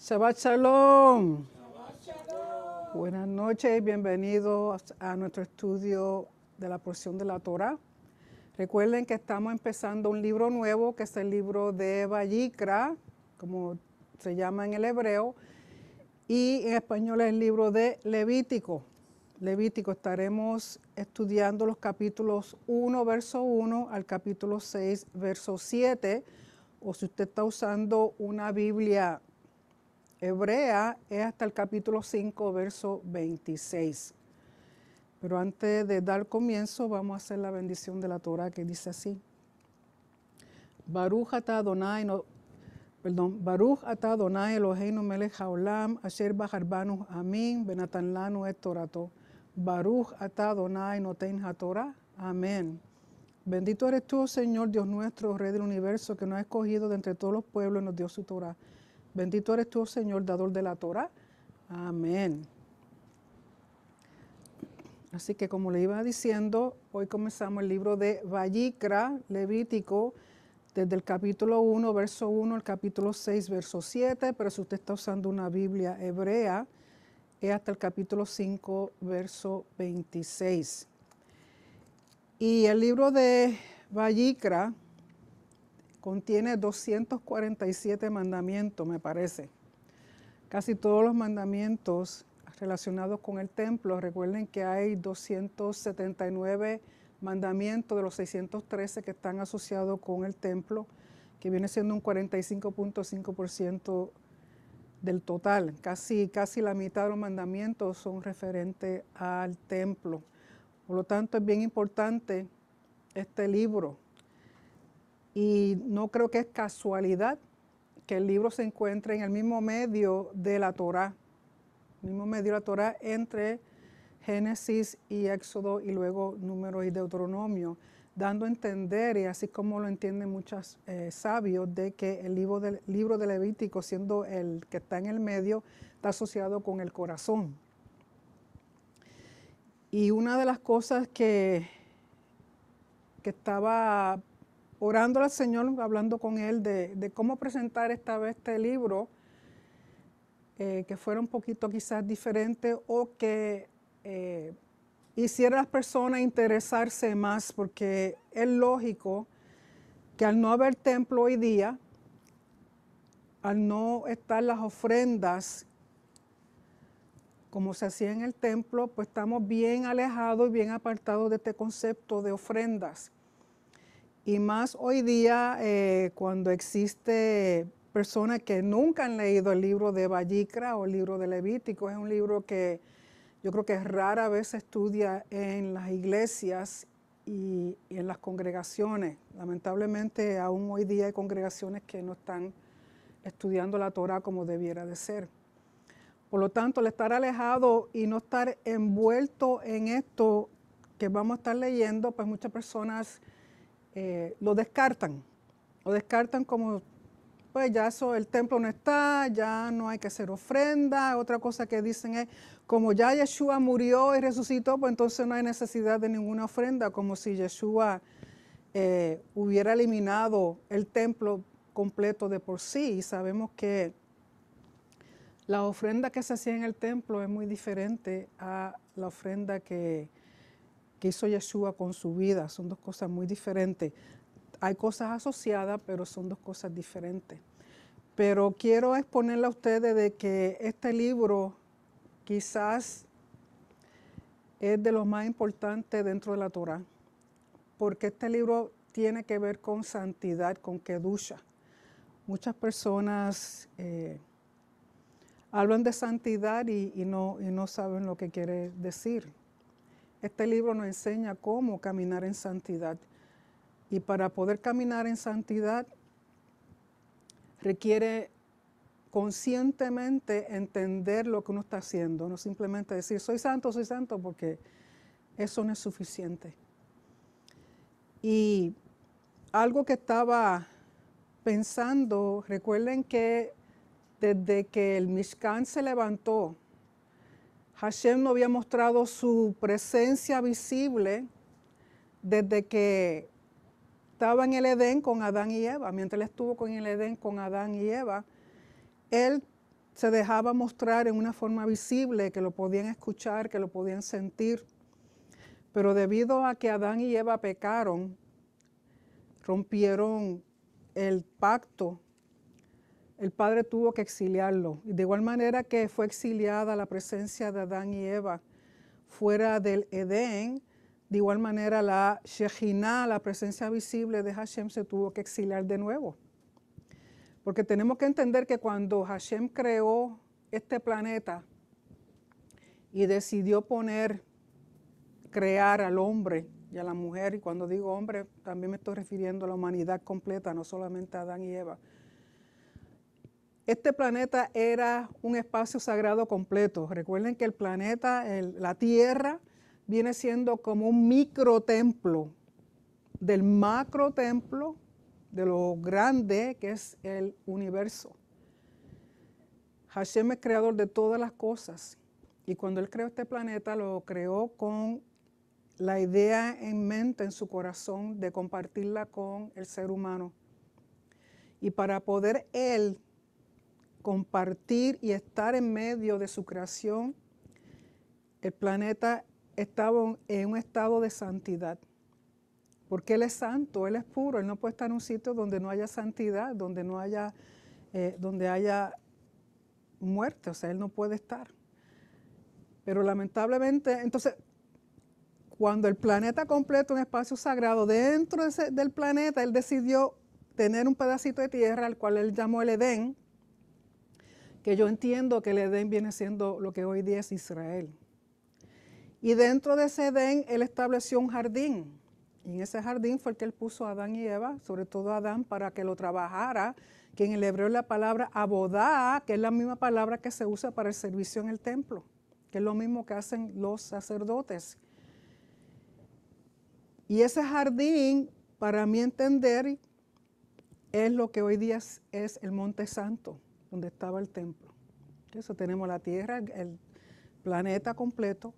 Shabbat Shalom. Buenas noches, bienvenidos a nuestro estudio de la porción de la Torah. Recuerden que estamos empezando un libro nuevo, que es el libro de Vayikra, como se llama en el hebreo, y en español es el libro de Levítico. Levítico, estaremos estudiando los capítulos 1, verso 1 al capítulo 6, verso 7, o si usted está usando una Biblia hebrea es hasta el capítulo 5, verso 26. Pero antes de dar comienzo, vamos a hacer la bendición de la Torah que dice así. Baruch perdón, Baruch Eloheinu melech haolam, asher amin, benatan et torato. Baruch noten Amén. Bendito eres tú, oh Señor Dios nuestro, Rey del universo, que nos ha escogido de entre todos los pueblos y nos dio su Torah. Bendito eres tú, Señor, dador de la Torah. Amén. Así que como le iba diciendo, hoy comenzamos el libro de Vallicra, Levítico, desde el capítulo 1, verso 1, al capítulo 6, verso 7, pero si usted está usando una Biblia hebrea, es hasta el capítulo 5, verso 26. Y el libro de Vallicra, contiene 247 mandamientos, me parece. Casi todos los mandamientos relacionados con el templo, recuerden que hay 279 mandamientos de los 613 que están asociados con el templo, que viene siendo un 45.5% del total. Casi, casi la mitad de los mandamientos son referentes al templo. Por lo tanto, es bien importante este libro, y no creo que es casualidad que el libro se encuentre en el mismo medio de la Torá, el mismo medio de la Torah entre Génesis y Éxodo y luego Números y Deuteronomio, dando a entender, y así como lo entienden muchos eh, sabios, de que el libro de, libro Levítico, siendo el que está en el medio, está asociado con el corazón. Y una de las cosas que, que estaba orando al Señor, hablando con Él de, cómo presentar esta vez este libro, eh, que fuera un poquito quizás diferente o que eh, hiciera a las personas interesarse más, porque es lógico que al no haber templo hoy día, al no estar las ofrendas como se hacía en el templo, pues estamos bien alejados y bien apartados de este concepto de ofrendas. Y más hoy día eh, cuando existe personas que nunca han leído el libro de Vallicra o el libro de Levítico, es un libro que yo creo que rara vez se estudia en las iglesias y, en las congregaciones. Lamentablemente aún hoy día hay congregaciones que no están estudiando la Torah como debiera de ser. Por lo tanto, el estar alejado y no estar envuelto en esto que vamos a estar leyendo, pues muchas personas eh, lo descartan, lo descartan como, pues ya eso, el templo no está, ya no hay que hacer ofrenda, otra cosa que dicen es, como ya Yeshua murió y resucitó, pues entonces no hay necesidad de ninguna ofrenda, como si Yeshua eh, hubiera eliminado el templo completo de por sí, y sabemos que la ofrenda que se hacía en el templo es muy diferente a la ofrenda que que hizo Yeshua con su vida. Son dos cosas muy diferentes. Hay cosas asociadas, pero son dos cosas diferentes. Pero quiero exponerle a ustedes de que este libro quizás es de los más importantes dentro de la Torah, porque este libro tiene que ver con santidad, con kedusha. Muchas personas eh, hablan de santidad y no saben lo que quiere decir. Este libro nos enseña cómo caminar en santidad. Y para poder caminar en santidad requiere conscientemente entender lo que uno está haciendo, no simplemente decir, soy santo, soy santo, porque eso no es suficiente. Y algo que estaba pensando, recuerden que desde que el Mishkan se levantó, Hashem no había mostrado su presencia visible desde que estaba en el Edén con Adán y Eva. Mientras él estuvo con el Edén con Adán y Eva, él se dejaba mostrar en una forma visible, que lo podían escuchar, que lo podían sentir. Pero debido a que Adán y Eva pecaron, rompieron el pacto el padre tuvo que exiliarlo. De igual manera que fue exiliada la presencia de Adán y Eva fuera del Edén, de igual manera la Shejina, la presencia visible de Hashem, se tuvo que exiliar de nuevo. Porque tenemos que entender que cuando Hashem creó este planeta y decidió poner, crear al hombre y a la mujer, y cuando digo hombre, también me estoy refiriendo a la humanidad completa, no solamente a Adán y Eva, este planeta era un espacio sagrado completo. Recuerden que el planeta, la Tierra, viene siendo como un microtemplo del macrotemplo de lo grande que es el universo. Hashem es creador de todas las cosas y cuando él creó este planeta lo creó con la idea en mente, en su corazón, de compartirla con el ser humano. Y para poder él compartir y estar en medio de su creación, el planeta estaba en un estado de santidad. Porque Él es santo, Él es puro, Él no puede estar en un sitio donde no haya santidad, donde no haya, eh, donde haya muerte, o sea, Él no puede estar. Pero lamentablemente, entonces, cuando el planeta completo, un espacio sagrado, dentro del planeta, Él decidió tener un pedacito de tierra al cual Él llamó el Edén, que yo entiendo que el Edén viene siendo lo que hoy día es Israel. Y dentro de ese Edén, él estableció un jardín. Y en ese jardín fue el que él puso a Adán y Eva, sobre todo a Adán, para que lo trabajara, que en el hebreo la palabra abodá, que es la misma palabra que se usa para el servicio en el templo, que es lo mismo que hacen los sacerdotes. Y ese jardín, para mi entender, es lo que hoy día es el Monte Santo donde estaba el templo. Eso tenemos la tierra, el planeta completo,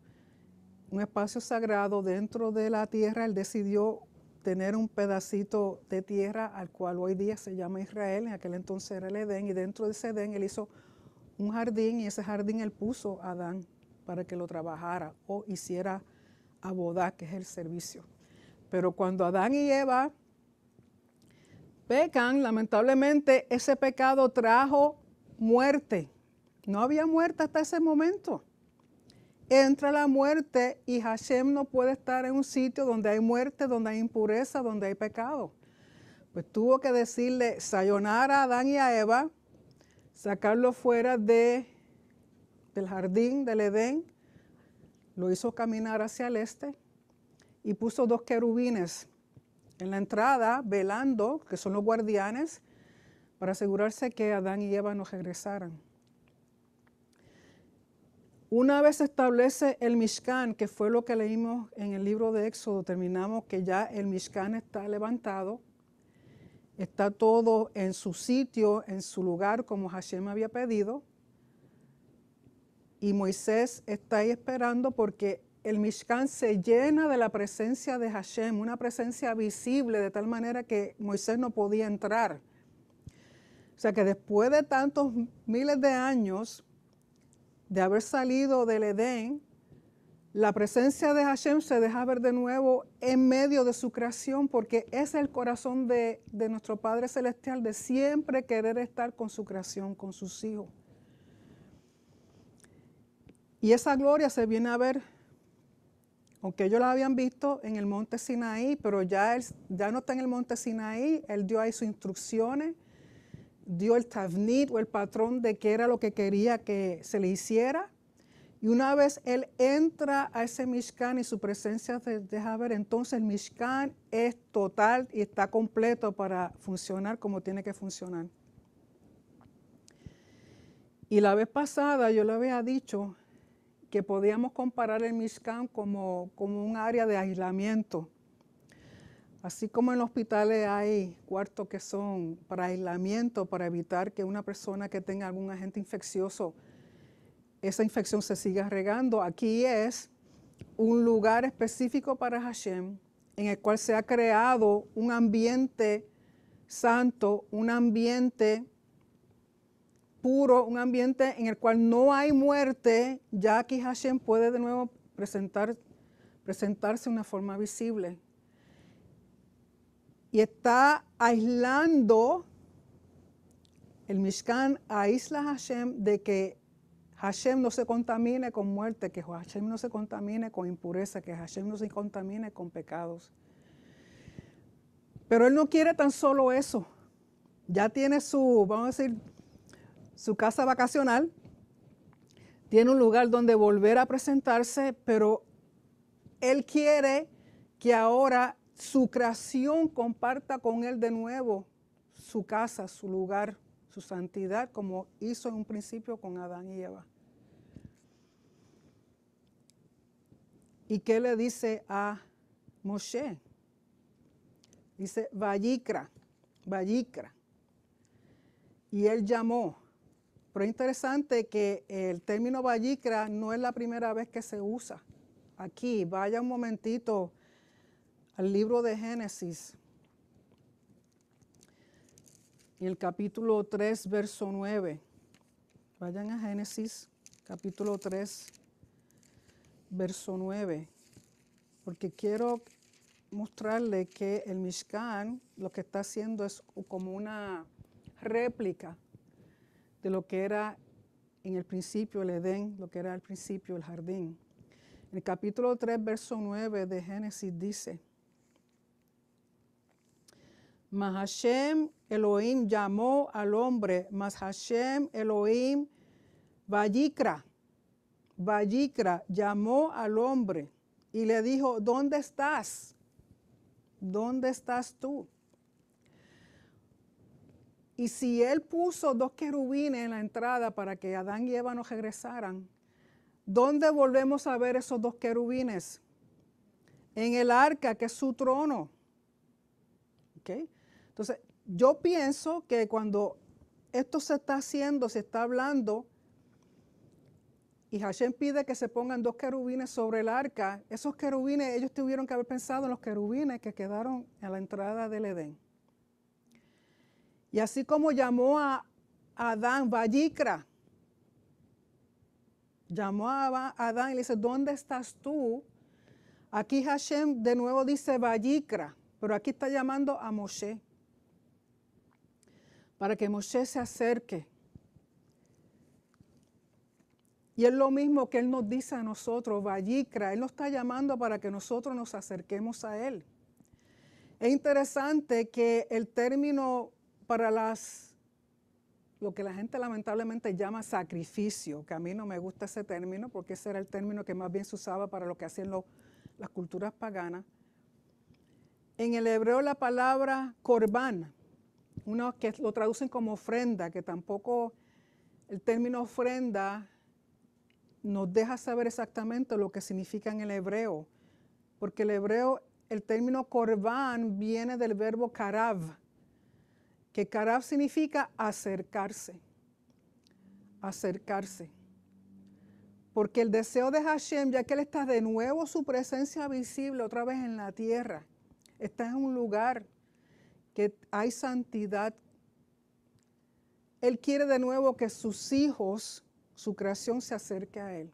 un espacio sagrado dentro de la tierra. Él decidió tener un pedacito de tierra al cual hoy día se llama Israel, en aquel entonces era el Edén, y dentro de ese Edén él hizo un jardín y ese jardín él puso a Adán para que lo trabajara o hiciera abodá, que es el servicio. Pero cuando Adán y Eva pecan, lamentablemente ese pecado trajo muerte. No había muerte hasta ese momento. Entra la muerte y Hashem no puede estar en un sitio donde hay muerte, donde hay impureza, donde hay pecado. Pues tuvo que decirle sayonara a Adán y a Eva, sacarlo fuera de, del jardín del Edén, lo hizo caminar hacia el este y puso dos querubines en la entrada velando, que son los guardianes, para asegurarse que Adán y Eva no regresaran. Una vez establece el Mishkan, que fue lo que leímos en el libro de Éxodo, terminamos que ya el Mishkan está levantado, está todo en su sitio, en su lugar, como Hashem había pedido. Y Moisés está ahí esperando porque el Mishkan se llena de la presencia de Hashem, una presencia visible de tal manera que Moisés no podía entrar. O sea que después de tantos miles de años de haber salido del Edén, la presencia de Hashem se deja ver de nuevo en medio de su creación, porque es el corazón de, nuestro Padre Celestial de siempre querer estar con su creación, con sus hijos. Y esa gloria se viene a ver, aunque ellos la habían visto en el monte Sinaí, pero ya, ya no está en el monte Sinaí, él dio ahí sus instrucciones dio el tavnit o el patrón de qué era lo que quería que se le hiciera. Y una vez él entra a ese Mishkan y su presencia se deja ver, entonces el Mishkan es total y está completo para funcionar como tiene que funcionar. Y la vez pasada yo le había dicho que podíamos comparar el Mishkan como, como un área de aislamiento Así como en los hospitales hay cuartos que son para aislamiento, para evitar que una persona que tenga algún agente infeccioso, esa infección se siga regando, aquí es un lugar específico para Hashem en el cual se ha creado un ambiente santo, un ambiente puro, un ambiente en el cual no hay muerte, ya que Hashem puede de nuevo presentarse de una forma visible y está aislando el Mishkan aísla a Hashem de que Hashem no se contamine con muerte, que Hashem no se contamine con impureza, que Hashem no se contamine con pecados. Pero él no quiere tan solo eso. Ya tiene su, vamos a decir, su casa vacacional, tiene un lugar donde volver a presentarse, pero él quiere que ahora su creación comparta con Él de nuevo su casa, su lugar, su santidad, como hizo en un principio con Adán y Eva. ¿Y qué le dice a Moshe? Dice, Vallicra, Vallicra. Y él llamó. Pero es interesante que el término Vallicra no es la primera vez que se usa. Aquí, vaya un momentito al libro de Génesis, y el capítulo 3, verso 9. Vayan a Génesis, capítulo 3, verso 9, porque quiero mostrarle que el Mishkan lo que está haciendo es como una réplica de lo que era en el principio el Edén, lo que era al principio el jardín. En el capítulo 3, verso 9 de Génesis dice, mas Hashem Elohim llamó al hombre, mas Hashem Elohim Vayikra, Vayikra llamó al hombre y le dijo, ¿dónde estás? ¿Dónde estás tú? Y si él puso dos querubines en la entrada para que Adán y Eva no regresaran, ¿dónde volvemos a ver esos dos querubines? En el arca, que es su trono. Entonces, yo pienso que cuando esto se está haciendo, se está hablando, y Hashem pide que se pongan dos querubines sobre el arca, esos querubines, ellos tuvieron que haber pensado en los querubines que quedaron en la entrada del Edén. Y así como llamó a Adán, Vallicra, llamó a Adán y le dice, ¿dónde estás tú? Aquí Hashem de nuevo dice Vallicra, pero aquí está llamando a Moshe para que Moshe se acerque. Y es lo mismo que Él nos dice a nosotros, Vallicra, Él nos está llamando para que nosotros nos acerquemos a Él. Es interesante que el término para las, lo que la gente lamentablemente llama sacrificio, que a mí no me gusta ese término porque ese era el término que más bien se usaba para lo que hacían las culturas paganas. En el hebreo la palabra corbán uno que lo traducen como ofrenda, que tampoco el término ofrenda nos deja saber exactamente lo que significa en el hebreo, porque el hebreo, el término korban viene del verbo karav, que karav significa acercarse, acercarse. Porque el deseo de Hashem, ya que Él está de nuevo su presencia visible otra vez en la tierra, está en un lugar hay santidad. Él quiere de nuevo que sus hijos, su creación, se acerque a Él.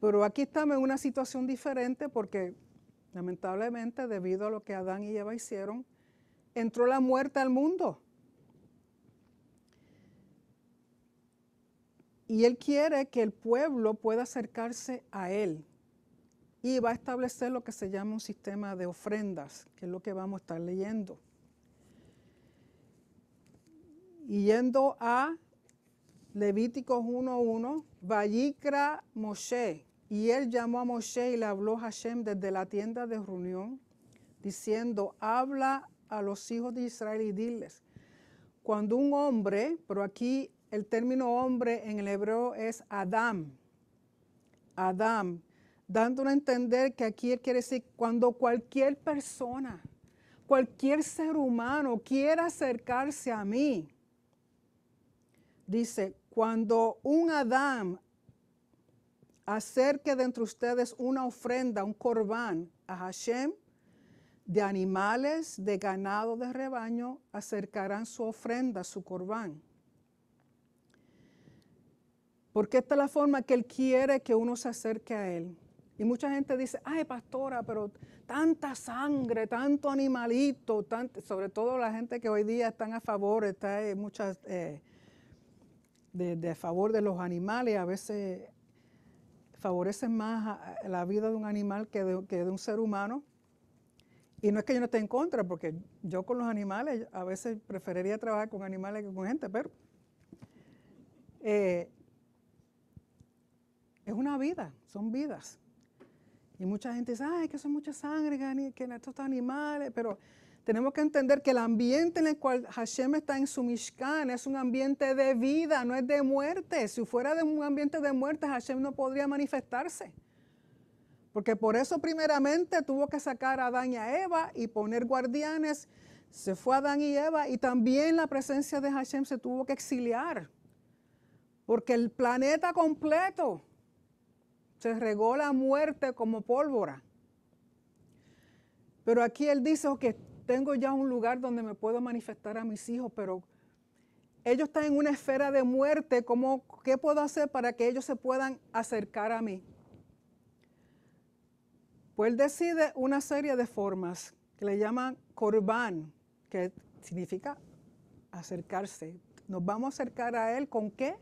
Pero aquí estamos en una situación diferente porque lamentablemente debido a lo que Adán y Eva hicieron, entró la muerte al mundo. Y Él quiere que el pueblo pueda acercarse a Él. Y va a establecer lo que se llama un sistema de ofrendas, que es lo que vamos a estar leyendo yendo a Levíticos 1.1, Vallicra Moshe, y él llamó a Moshe y le habló a Hashem desde la tienda de reunión, diciendo, habla a los hijos de Israel y diles, cuando un hombre, pero aquí el término hombre en el hebreo es Adam, Adam, dando a entender que aquí él quiere decir cuando cualquier persona, cualquier ser humano quiera acercarse a mí, Dice, cuando un Adán acerque de entre ustedes una ofrenda, un corbán a Hashem, de animales, de ganado, de rebaño, acercarán su ofrenda, su corbán. Porque esta es la forma que Él quiere que uno se acerque a Él. Y mucha gente dice, ay pastora, pero tanta sangre, tanto animalito, sobre todo la gente que hoy día están a favor, está, eh, muchas... Eh, de, favor de los animales, a veces favorecen más la vida de un animal que de, un ser humano. Y no es que yo no esté en contra, porque yo con los animales a veces preferiría trabajar con animales que con gente, pero eh, es una vida, son vidas. Y mucha gente dice, ay, que son mucha sangre, que, que estos animales, pero tenemos que entender que el ambiente en el cual Hashem está en su Mishkan es un ambiente de vida, no es de muerte. Si fuera de un ambiente de muerte, Hashem no podría manifestarse. Porque por eso primeramente tuvo que sacar a Adán y a Eva y poner guardianes. Se fue Adán y Eva y también la presencia de Hashem se tuvo que exiliar. Porque el planeta completo se regó la muerte como pólvora. Pero aquí él dice que tengo ya un lugar donde me puedo manifestar a mis hijos, pero ellos están en una esfera de muerte, ¿cómo, ¿qué puedo hacer para que ellos se puedan acercar a mí? Pues él decide una serie de formas que le llaman corbán, que significa acercarse. Nos vamos a acercar a él con qué?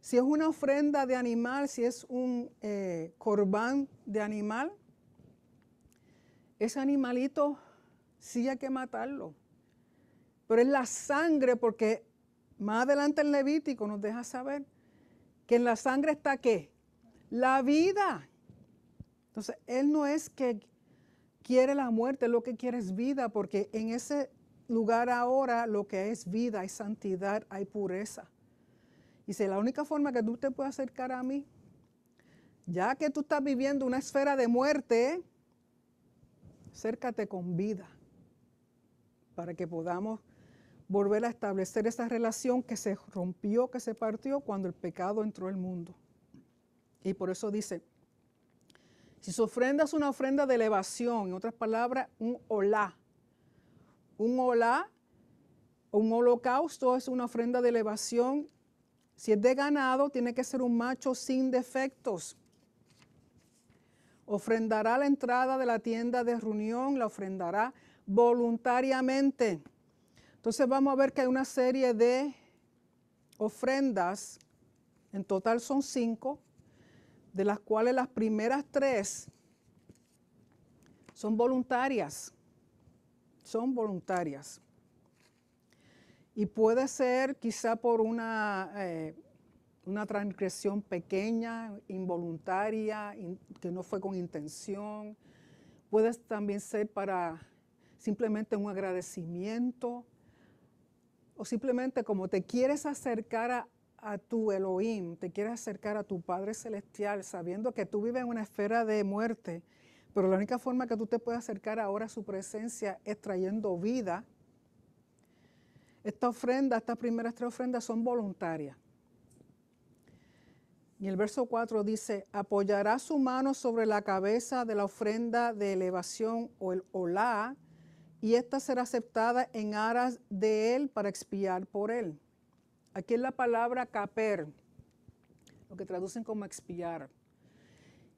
Si es una ofrenda de animal, si es un eh, corbán de animal, ese animalito sí hay que matarlo. Pero es la sangre, porque más adelante el Levítico nos deja saber que en la sangre está qué? La vida. Entonces, Él no es que quiere la muerte, lo que quiere es vida, porque en ese lugar ahora lo que es vida, es santidad, hay pureza. Y si la única forma que tú te puedes acercar a mí, ya que tú estás viviendo una esfera de muerte, acércate con vida para que podamos volver a establecer esa relación que se rompió, que se partió cuando el pecado entró al mundo. Y por eso dice, si su ofrenda es una ofrenda de elevación, en otras palabras, un hola. Un hola, un holocausto es una ofrenda de elevación. Si es de ganado, tiene que ser un macho sin defectos. Ofrendará la entrada de la tienda de reunión, la ofrendará voluntariamente. Entonces vamos a ver que hay una serie de ofrendas, en total son cinco, de las cuales las primeras tres son voluntarias, son voluntarias. Y puede ser quizá por una, eh, una transgresión pequeña, involuntaria, que no fue con intención. Puede también ser para simplemente un agradecimiento, o simplemente como te quieres acercar a, tu Elohim, te quieres acercar a tu Padre Celestial, sabiendo que tú vives en una esfera de muerte, pero la única forma que tú te puedes acercar ahora a su presencia es trayendo vida. Esta ofrenda, estas primeras tres ofrendas son voluntarias. Y el verso 4 dice, apoyará su mano sobre la cabeza de la ofrenda de elevación o el olá y esta será aceptada en aras de él para expiar por él. Aquí es la palabra caper, lo que traducen como expiar.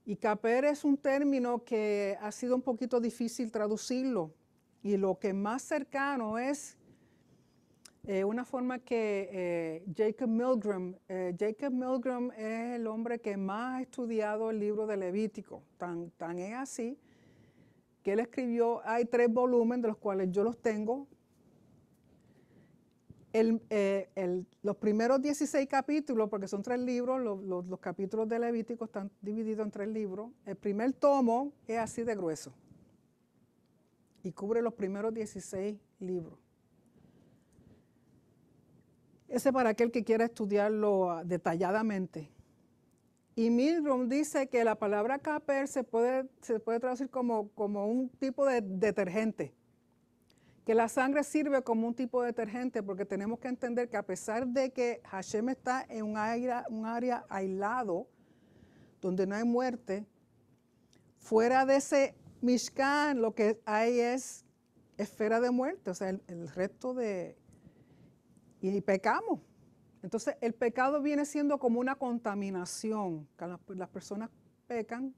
Y caper es un término que ha sido un poquito difícil traducirlo. Y lo que más cercano es eh, una forma que eh, Jacob Milgram, eh, Jacob Milgram es el hombre que más ha estudiado el libro de Levítico. Tan, tan es así él escribió, hay tres volúmenes de los cuales yo los tengo. Eh, los primeros 16 capítulos, porque son tres libros, los, capítulos de Levítico están divididos en tres libros. El primer tomo es así de grueso y cubre los primeros 16 libros. Ese para aquel que quiera estudiarlo ah, detalladamente. Y Milgram dice que la palabra caper se puede, se puede traducir como, como un tipo de detergente, que la sangre sirve como un tipo de detergente, porque tenemos que entender que a pesar de que Hashem está en un área, un área aislado, donde no hay muerte, fuera de ese Mishkan lo que hay es esfera de muerte, o sea, el resto de... Y pecamos, entonces, el pecado viene siendo como una contaminación. Las, las personas pecan,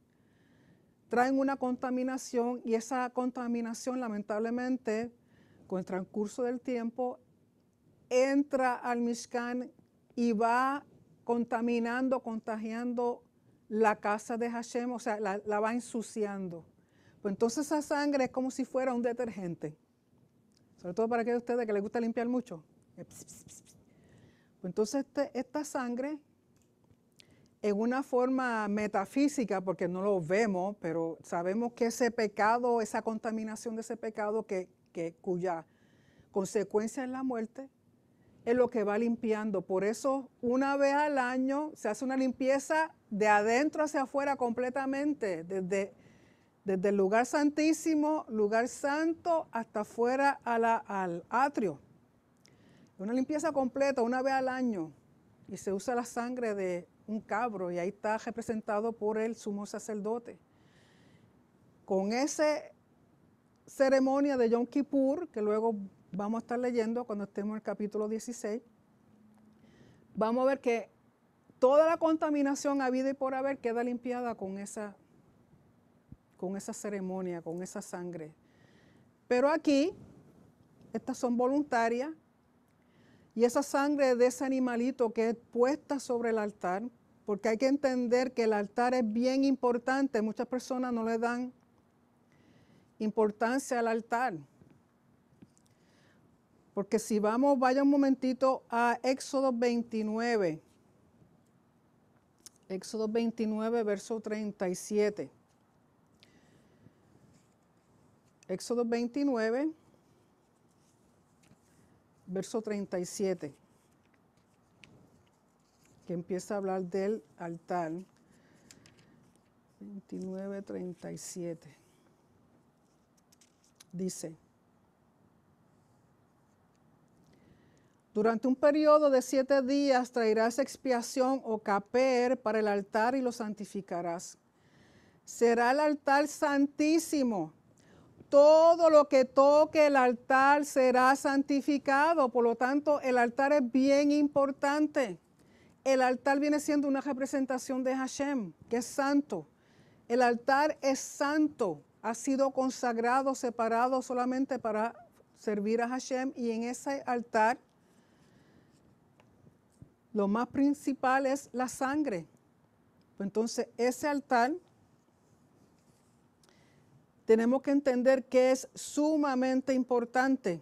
traen una contaminación y esa contaminación, lamentablemente, con el transcurso del tiempo, entra al Mishkan y va contaminando, contagiando la casa de Hashem, o sea, la, va ensuciando. Pues entonces esa sangre es como si fuera un detergente. Sobre todo para aquellos de ustedes que les gusta limpiar mucho. Entonces este, esta sangre, en una forma metafísica, porque no lo vemos, pero sabemos que ese pecado, esa contaminación de ese pecado que, cuya consecuencia es la muerte, es lo que va limpiando. Por eso una vez al año se hace una limpieza de adentro hacia afuera completamente, desde el lugar santísimo, lugar santo, hasta afuera al atrio. Una limpieza completa una vez al año y se usa la sangre de un cabro y ahí está representado por el sumo sacerdote. Con esa ceremonia de Yom Kippur, que luego vamos a estar leyendo cuando estemos en el capítulo 16, vamos a ver que toda la contaminación habida y por haber queda limpiada con esa, con esa ceremonia, con esa sangre. Pero aquí, estas son voluntarias y esa sangre de ese animalito que es puesta sobre el altar, porque hay que entender que el altar es bien importante, muchas personas no le dan importancia al altar. Porque si vamos, vaya un momentito a Éxodo 29, Éxodo 29, verso 37. Éxodo 29, verso 37, que empieza a hablar del altar. 29, 37. Dice, Durante un periodo de siete días traerás expiación o caper para el altar y lo santificarás. Será el altar santísimo todo lo que toque el altar será santificado. Por lo tanto, el altar es bien importante. El altar viene siendo una representación de Hashem, que es santo. El altar es santo, ha sido consagrado, separado solamente para servir a Hashem y en ese altar lo más principal es la sangre. Entonces, ese altar tenemos que entender que es sumamente importante,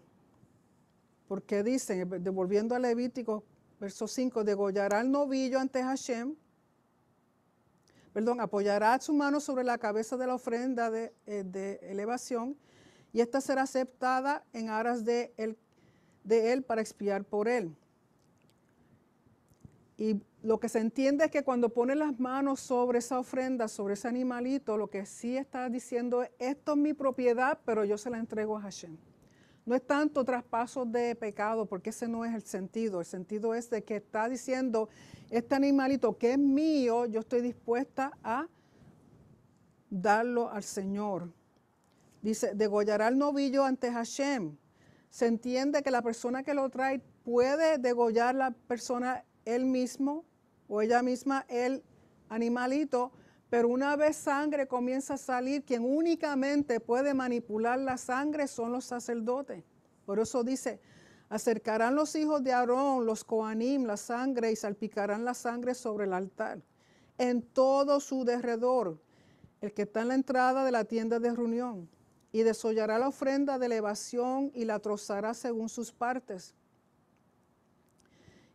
porque dicen, devolviendo a Levítico, verso 5, degollará el novillo ante Hashem, perdón, apoyará su mano sobre la cabeza de la ofrenda de, eh, elevación, y esta será aceptada en aras de él para expiar por él. Y lo que se entiende es que cuando pone las manos sobre esa ofrenda, sobre ese animalito, lo que sí está diciendo es, esto es mi propiedad, pero yo se la entrego a Hashem. No es tanto traspaso de pecado, porque ese no es el sentido. El sentido es de que está diciendo, este animalito que es mío, yo estoy dispuesta a darlo al Señor. Dice, degollará el novillo ante Hashem. Se entiende que la persona que lo trae puede degollar la persona él mismo o ella misma, el animalito, pero una vez sangre comienza a salir, quien únicamente puede manipular la sangre son los sacerdotes. Por eso dice, acercarán los hijos de Aarón, los coanim, la sangre y salpicarán la sangre sobre el altar. En todo su derredor, el que está en la entrada de la tienda de reunión, y desollará la ofrenda de elevación y la trozará según sus partes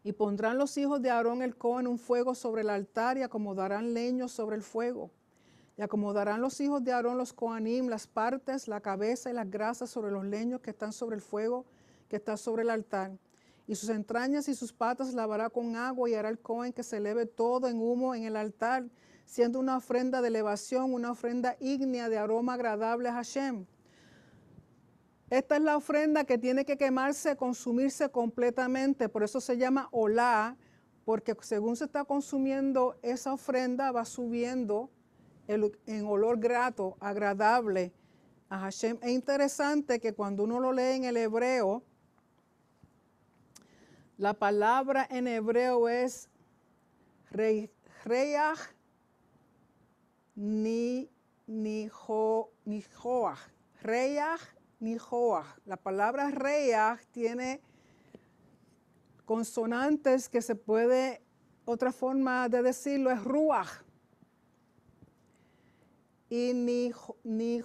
y pondrán los hijos de Aarón el Cohen un fuego sobre el altar y acomodarán leños sobre el fuego. Y acomodarán los hijos de Aarón los Coanim, las partes, la cabeza y las grasas sobre los leños que están sobre el fuego que está sobre el altar. Y sus entrañas y sus patas lavará con agua y hará el Cohen que se eleve todo en humo en el altar, siendo una ofrenda de elevación, una ofrenda ígnea de aroma agradable a Hashem. Esta es la ofrenda que tiene que quemarse, consumirse completamente, por eso se llama olá, porque según se está consumiendo esa ofrenda va subiendo en olor grato, agradable a Es interesante que cuando uno lo lee en el hebreo, la palabra en hebreo es reyach ni, ni, ni reyach ni La palabra Reah tiene consonantes que se puede, otra forma de decirlo es Ruach. Y ni,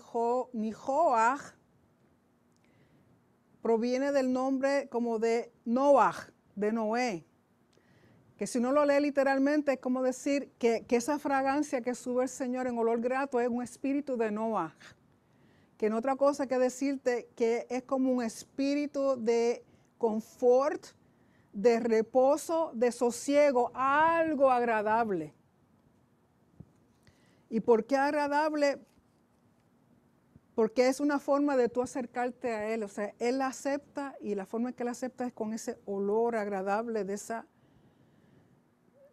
proviene del nombre como de Noach, de Noé. Que si uno lo lee literalmente es como decir que, esa fragancia que sube el Señor en olor grato es un espíritu de Noah que en otra cosa que decirte que es como un espíritu de confort, de reposo, de sosiego, algo agradable. ¿Y por qué agradable? Porque es una forma de tú acercarte a Él. O sea, Él acepta y la forma en que Él acepta es con ese olor agradable de esa,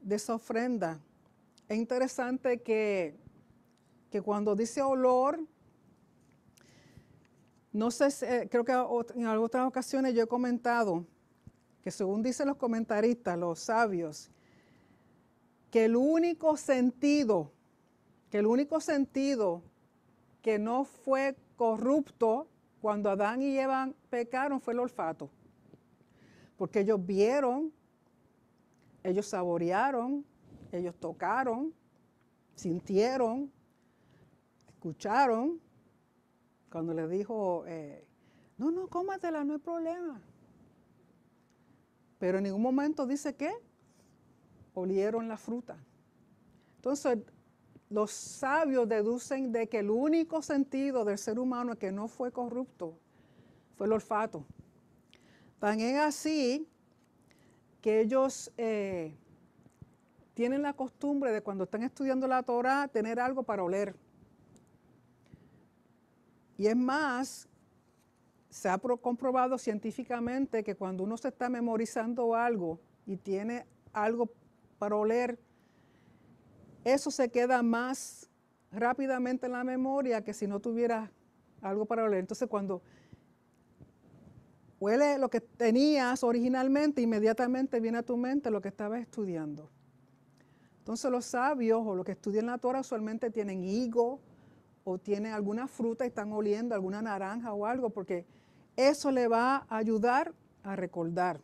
de esa ofrenda. Es interesante que, que cuando dice olor, no sé, eh, creo que en otras ocasiones yo he comentado que según dicen los comentaristas, los sabios, que el único sentido, que el único sentido que no fue corrupto cuando Adán y Eva pecaron fue el olfato. Porque ellos vieron, ellos saborearon, ellos tocaron, sintieron, escucharon, cuando le dijo, eh, no, no, cómatela, no hay problema. Pero en ningún momento dice que olieron la fruta. Entonces, los sabios deducen de que el único sentido del ser humano que no fue corrupto fue el olfato. Tan es así que ellos eh, tienen la costumbre de cuando están estudiando la Torah tener algo para oler. Y es más, se ha comprobado científicamente que cuando uno se está memorizando algo y tiene algo para oler, eso se queda más rápidamente en la memoria que si no tuviera algo para oler. Entonces cuando huele lo que tenías originalmente, inmediatamente viene a tu mente lo que estabas estudiando. Entonces los sabios o los que estudian la Torah usualmente tienen higo, o tiene alguna fruta y están oliendo alguna naranja o algo, porque eso le va a ayudar a recordar.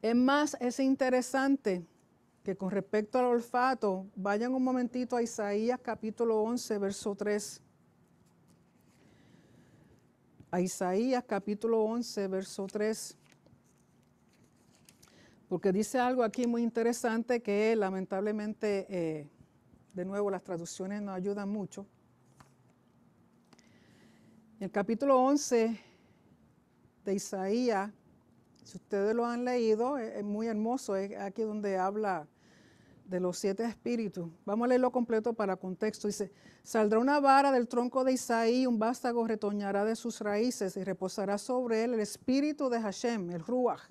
Es más, es interesante que con respecto al olfato, vayan un momentito a Isaías capítulo 11, verso 3. A Isaías capítulo 11, verso 3. Porque dice algo aquí muy interesante que lamentablemente eh, de nuevo, las traducciones nos ayudan mucho. el capítulo 11 de Isaías, si ustedes lo han leído, es, muy hermoso, es aquí donde habla de los siete espíritus. Vamos a leerlo completo para contexto. Dice, saldrá una vara del tronco de Isaí, un vástago retoñará de sus raíces y reposará sobre él el espíritu de Hashem, el Ruach,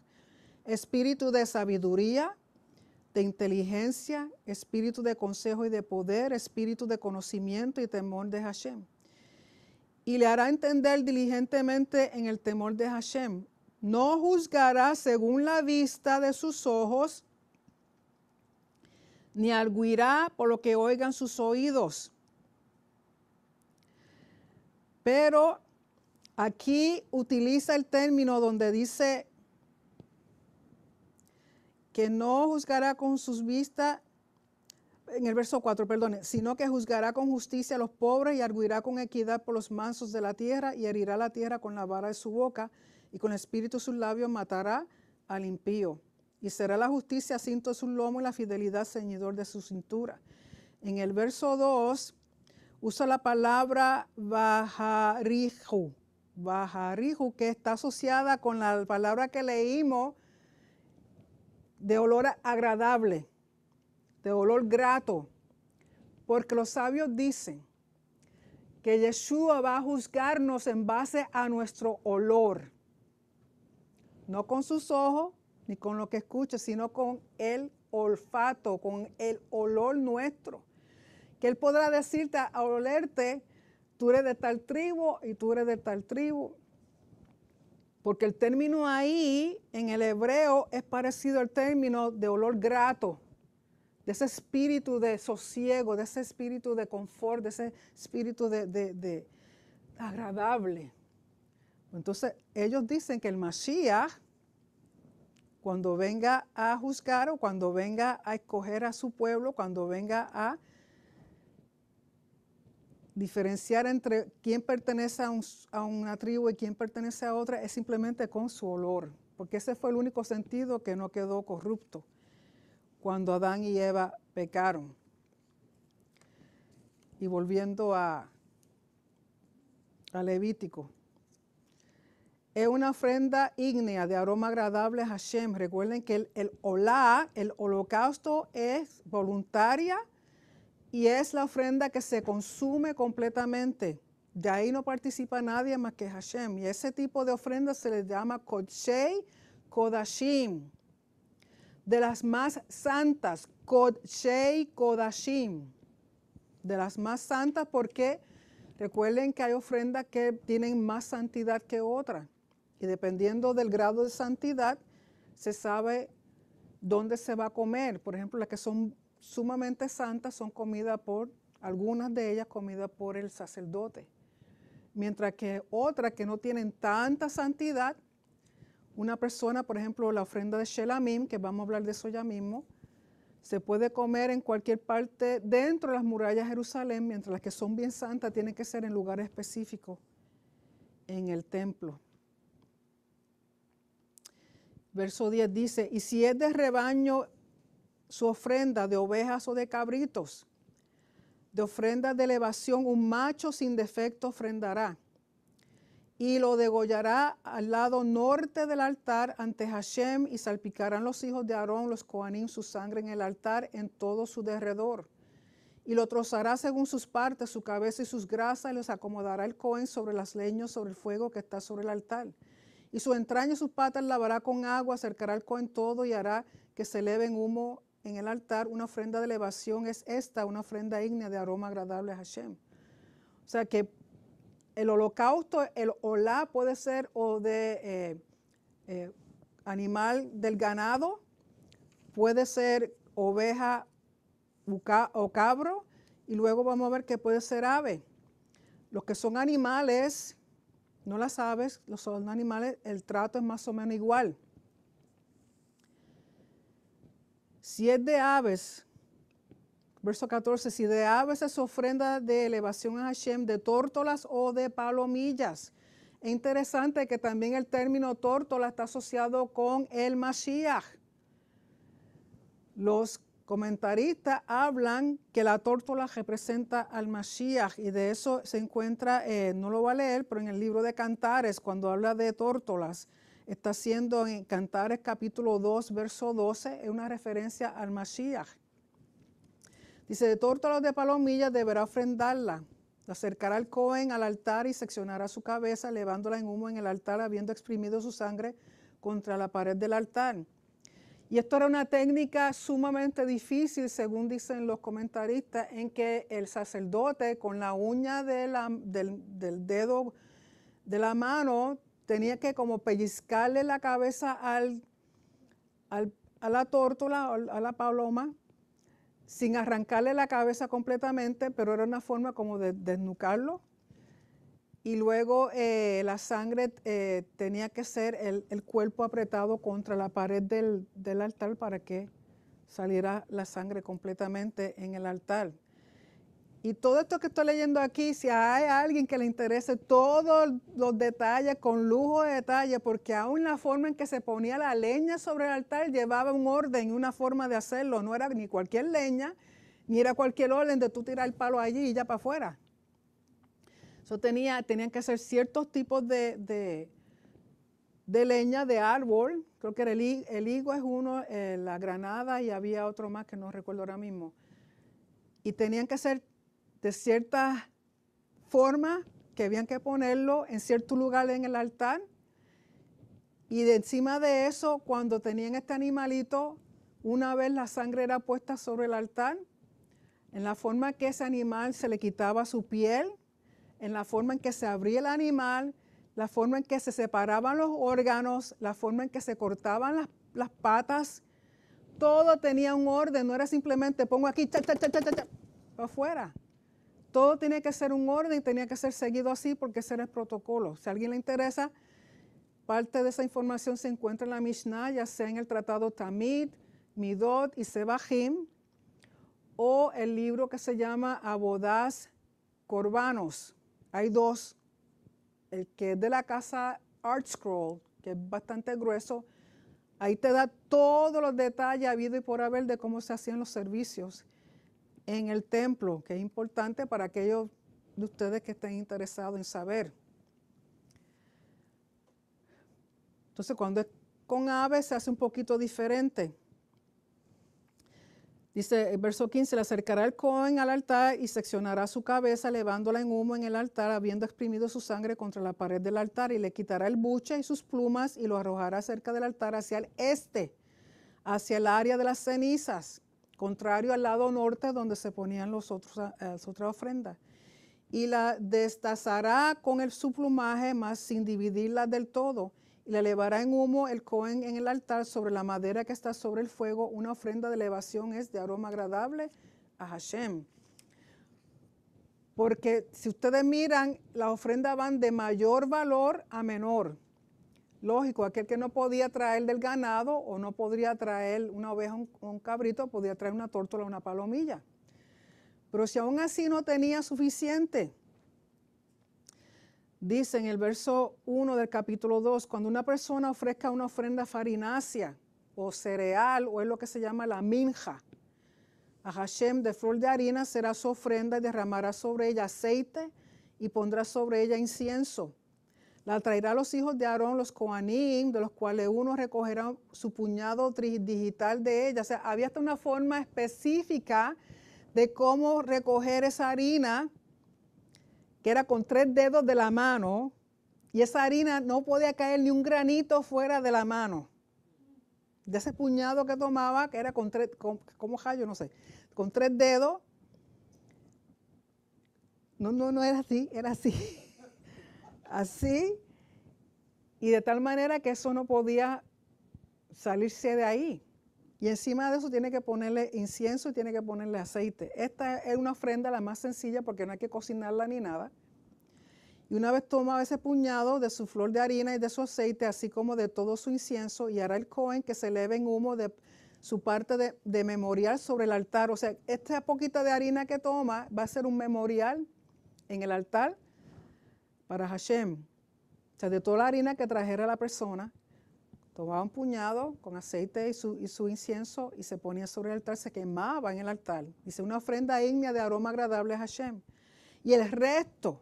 espíritu de sabiduría, de inteligencia, espíritu de consejo y de poder, espíritu de conocimiento y temor de Hashem. Y le hará entender diligentemente en el temor de Hashem. No juzgará según la vista de sus ojos, ni arguirá por lo que oigan sus oídos. Pero aquí utiliza el término donde dice que no juzgará con sus vistas, en el verso 4, perdone, sino que juzgará con justicia a los pobres y arguirá con equidad por los mansos de la tierra y herirá la tierra con la vara de su boca y con el espíritu de sus labios matará al impío. Y será la justicia cinto de su lomo y la fidelidad ceñidor de su cintura. En el verso 2 usa la palabra bajariju, bajariju que está asociada con la palabra que leímos de olor agradable, de olor grato, porque los sabios dicen que Yeshua va a juzgarnos en base a nuestro olor, no con sus ojos ni con lo que escucha, sino con el olfato, con el olor nuestro. Que Él podrá decirte a olerte, tú eres de tal tribu y tú eres de tal tribu porque el término ahí en el hebreo es parecido al término de olor grato, de ese espíritu de sosiego, de ese espíritu de confort, de ese espíritu de, agradable. Entonces ellos dicen que el Mashiach, cuando venga a juzgar o cuando venga a escoger a su pueblo, cuando venga a diferenciar entre quién pertenece a, una tribu y quién pertenece a otra es simplemente con su olor, porque ese fue el único sentido que no quedó corrupto cuando Adán y Eva pecaron. Y volviendo a, Levítico. Es una ofrenda ígnea de aroma agradable a Hashem. Recuerden que el, el el holocausto, es voluntaria, y es la ofrenda que se consume completamente. De ahí no participa nadie más que Hashem. Y ese tipo de ofrenda se le llama Kodshei Kodashim. De las más santas, Kodshei Kodashim. De las más santas porque recuerden que hay ofrendas que tienen más santidad que otras. Y dependiendo del grado de santidad, se sabe dónde se va a comer. Por ejemplo, las que son sumamente santas son comidas por, algunas de ellas comidas por el sacerdote, mientras que otras que no tienen tanta santidad, una persona, por ejemplo, la ofrenda de Shelamim, que vamos a hablar de eso ya mismo, se puede comer en cualquier parte dentro de las murallas de Jerusalén, mientras las que son bien santas tienen que ser en lugares específicos, en el templo. Verso 10 dice, y si es de rebaño su ofrenda de ovejas o de cabritos. De ofrenda de elevación un macho sin defecto ofrendará. Y lo degollará al lado norte del altar ante Hashem y salpicarán los hijos de Aarón, los Coanim, su sangre en el altar en todo su derredor. Y lo trozará según sus partes, su cabeza y sus grasas, y los acomodará el Cohen sobre las leñas sobre el fuego que está sobre el altar. Y su entraña y sus patas lavará con agua, acercará al Cohen todo y hará que se en humo en el altar, una ofrenda de elevación es esta, una ofrenda ígnea de aroma agradable a Hashem. O sea que el holocausto, el olá puede ser o de eh, eh, animal del ganado, puede ser oveja o cabro, y luego vamos a ver que puede ser ave. Los que son animales, no las aves, los son animales, el trato es más o menos igual. Si es de aves, verso 14, si de aves es ofrenda de elevación a Hashem, de tórtolas o de palomillas. Es interesante que también el término tórtola está asociado con el Mashiach. Los comentaristas hablan que la tórtola representa al Mashiach y de eso se encuentra, eh, no lo va a leer, pero en el libro de Cantares, cuando habla de tórtolas, está haciendo en Cantares capítulo 2, verso 12, es una referencia al Mashiach. Dice, de tórtolas de palomillas deberá ofrendarla. acercar acercará al Cohen al altar y seccionará su cabeza, levándola en humo en el altar, habiendo exprimido su sangre contra la pared del altar. Y esto era una técnica sumamente difícil, según dicen los comentaristas, en que el sacerdote con la uña del, del, dedo de la mano tenía que como pellizcarle la cabeza a la tórtola, a la paloma, sin arrancarle la cabeza completamente, pero era una forma como de desnucarlo. Y luego eh, la sangre eh, tenía que ser el, cuerpo apretado contra la pared del altar para que saliera la sangre completamente en el altar. Y todo esto que estoy leyendo aquí, si hay alguien que le interese todos los detalles, con lujo de detalle, porque aún la forma en que se ponía la leña sobre el altar llevaba un orden una forma de hacerlo. No era ni cualquier leña, ni era cualquier orden de tú tirar el palo allí y ya para afuera. Eso tenía, tenían que ser ciertos tipos de, de, leña, de árbol. Creo que era el, higo es uno, eh, la granada y había otro más que no recuerdo ahora mismo. Y tenían que ser de cierta forma que habían que ponerlo en cierto lugar en el altar. Y de encima de eso, cuando tenían este animalito, una vez la sangre era puesta sobre el altar, en la forma que ese animal se le quitaba su piel, en la forma en que se abría el animal, la forma en que se separaban los órganos, la forma en que se cortaban las, las patas, todo tenía un orden, no era simplemente pongo aquí, cha, cha, cha, afuera todo tiene que ser un orden, tenía que ser seguido así porque ese era el protocolo. Si a alguien le interesa, parte de esa información se encuentra en la Mishnah, ya sea en el tratado Tamid, Midot y Sebahim, o el libro que se llama Abodás Corbanos. Hay dos, el que es de la casa Art Scroll, que es bastante grueso, ahí te da todos los detalles habido y por haber de cómo se hacían los servicios en el templo, que es importante para aquellos de ustedes que estén interesados en saber. Entonces, cuando es con aves se hace un poquito diferente. Dice el verso 15, le acercará el cohen al altar y seccionará su cabeza, levándola en humo en el altar, habiendo exprimido su sangre contra la pared del altar, y le quitará el buche y sus plumas y lo arrojará cerca del altar hacia el este, hacia el área de las cenizas contrario al lado norte donde se ponían ah, ah, las otras ofrendas. Y la destazará con el su plumaje, más sin dividirla del todo. Y la elevará en humo el cohen en el altar sobre la madera que está sobre el fuego. Una ofrenda de elevación es de aroma agradable a Hashem. Porque si ustedes miran, las ofrendas van de mayor valor a menor. Lógico, aquel que no podía traer del ganado o no podría traer una oveja o un, cabrito, podía traer una tórtola o una palomilla. Pero si aún así no tenía suficiente, dice en el verso 1 del capítulo 2, cuando una persona ofrezca una ofrenda farinácea o cereal, o es lo que se llama la minja, a Hashem de flor de harina será su ofrenda y derramará sobre ella aceite y pondrá sobre ella incienso la traerá a los hijos de Aarón, los Coanim, de los cuales uno recogerá su puñado digital de ella. O sea, había hasta una forma específica de cómo recoger esa harina, que era con tres dedos de la mano, y esa harina no podía caer ni un granito fuera de la mano. De ese puñado que tomaba, que era con tres, como ¿cómo No sé, con tres dedos. No, no, no era así, era así. así y de tal manera que eso no podía salirse de ahí. Y encima de eso tiene que ponerle incienso y tiene que ponerle aceite. Esta es una ofrenda la más sencilla porque no hay que cocinarla ni nada. Y una vez toma ese puñado de su flor de harina y de su aceite, así como de todo su incienso, y hará el cohen que se eleve en humo de su parte de, de memorial sobre el altar. O sea, esta poquita de harina que toma va a ser un memorial en el altar para Hashem. O sea, de toda la harina que trajera la persona, tomaba un puñado con aceite y su, incienso y se ponía sobre el altar, se quemaba en el altar. Dice, una ofrenda ígnea de aroma agradable a Hashem. Y el resto,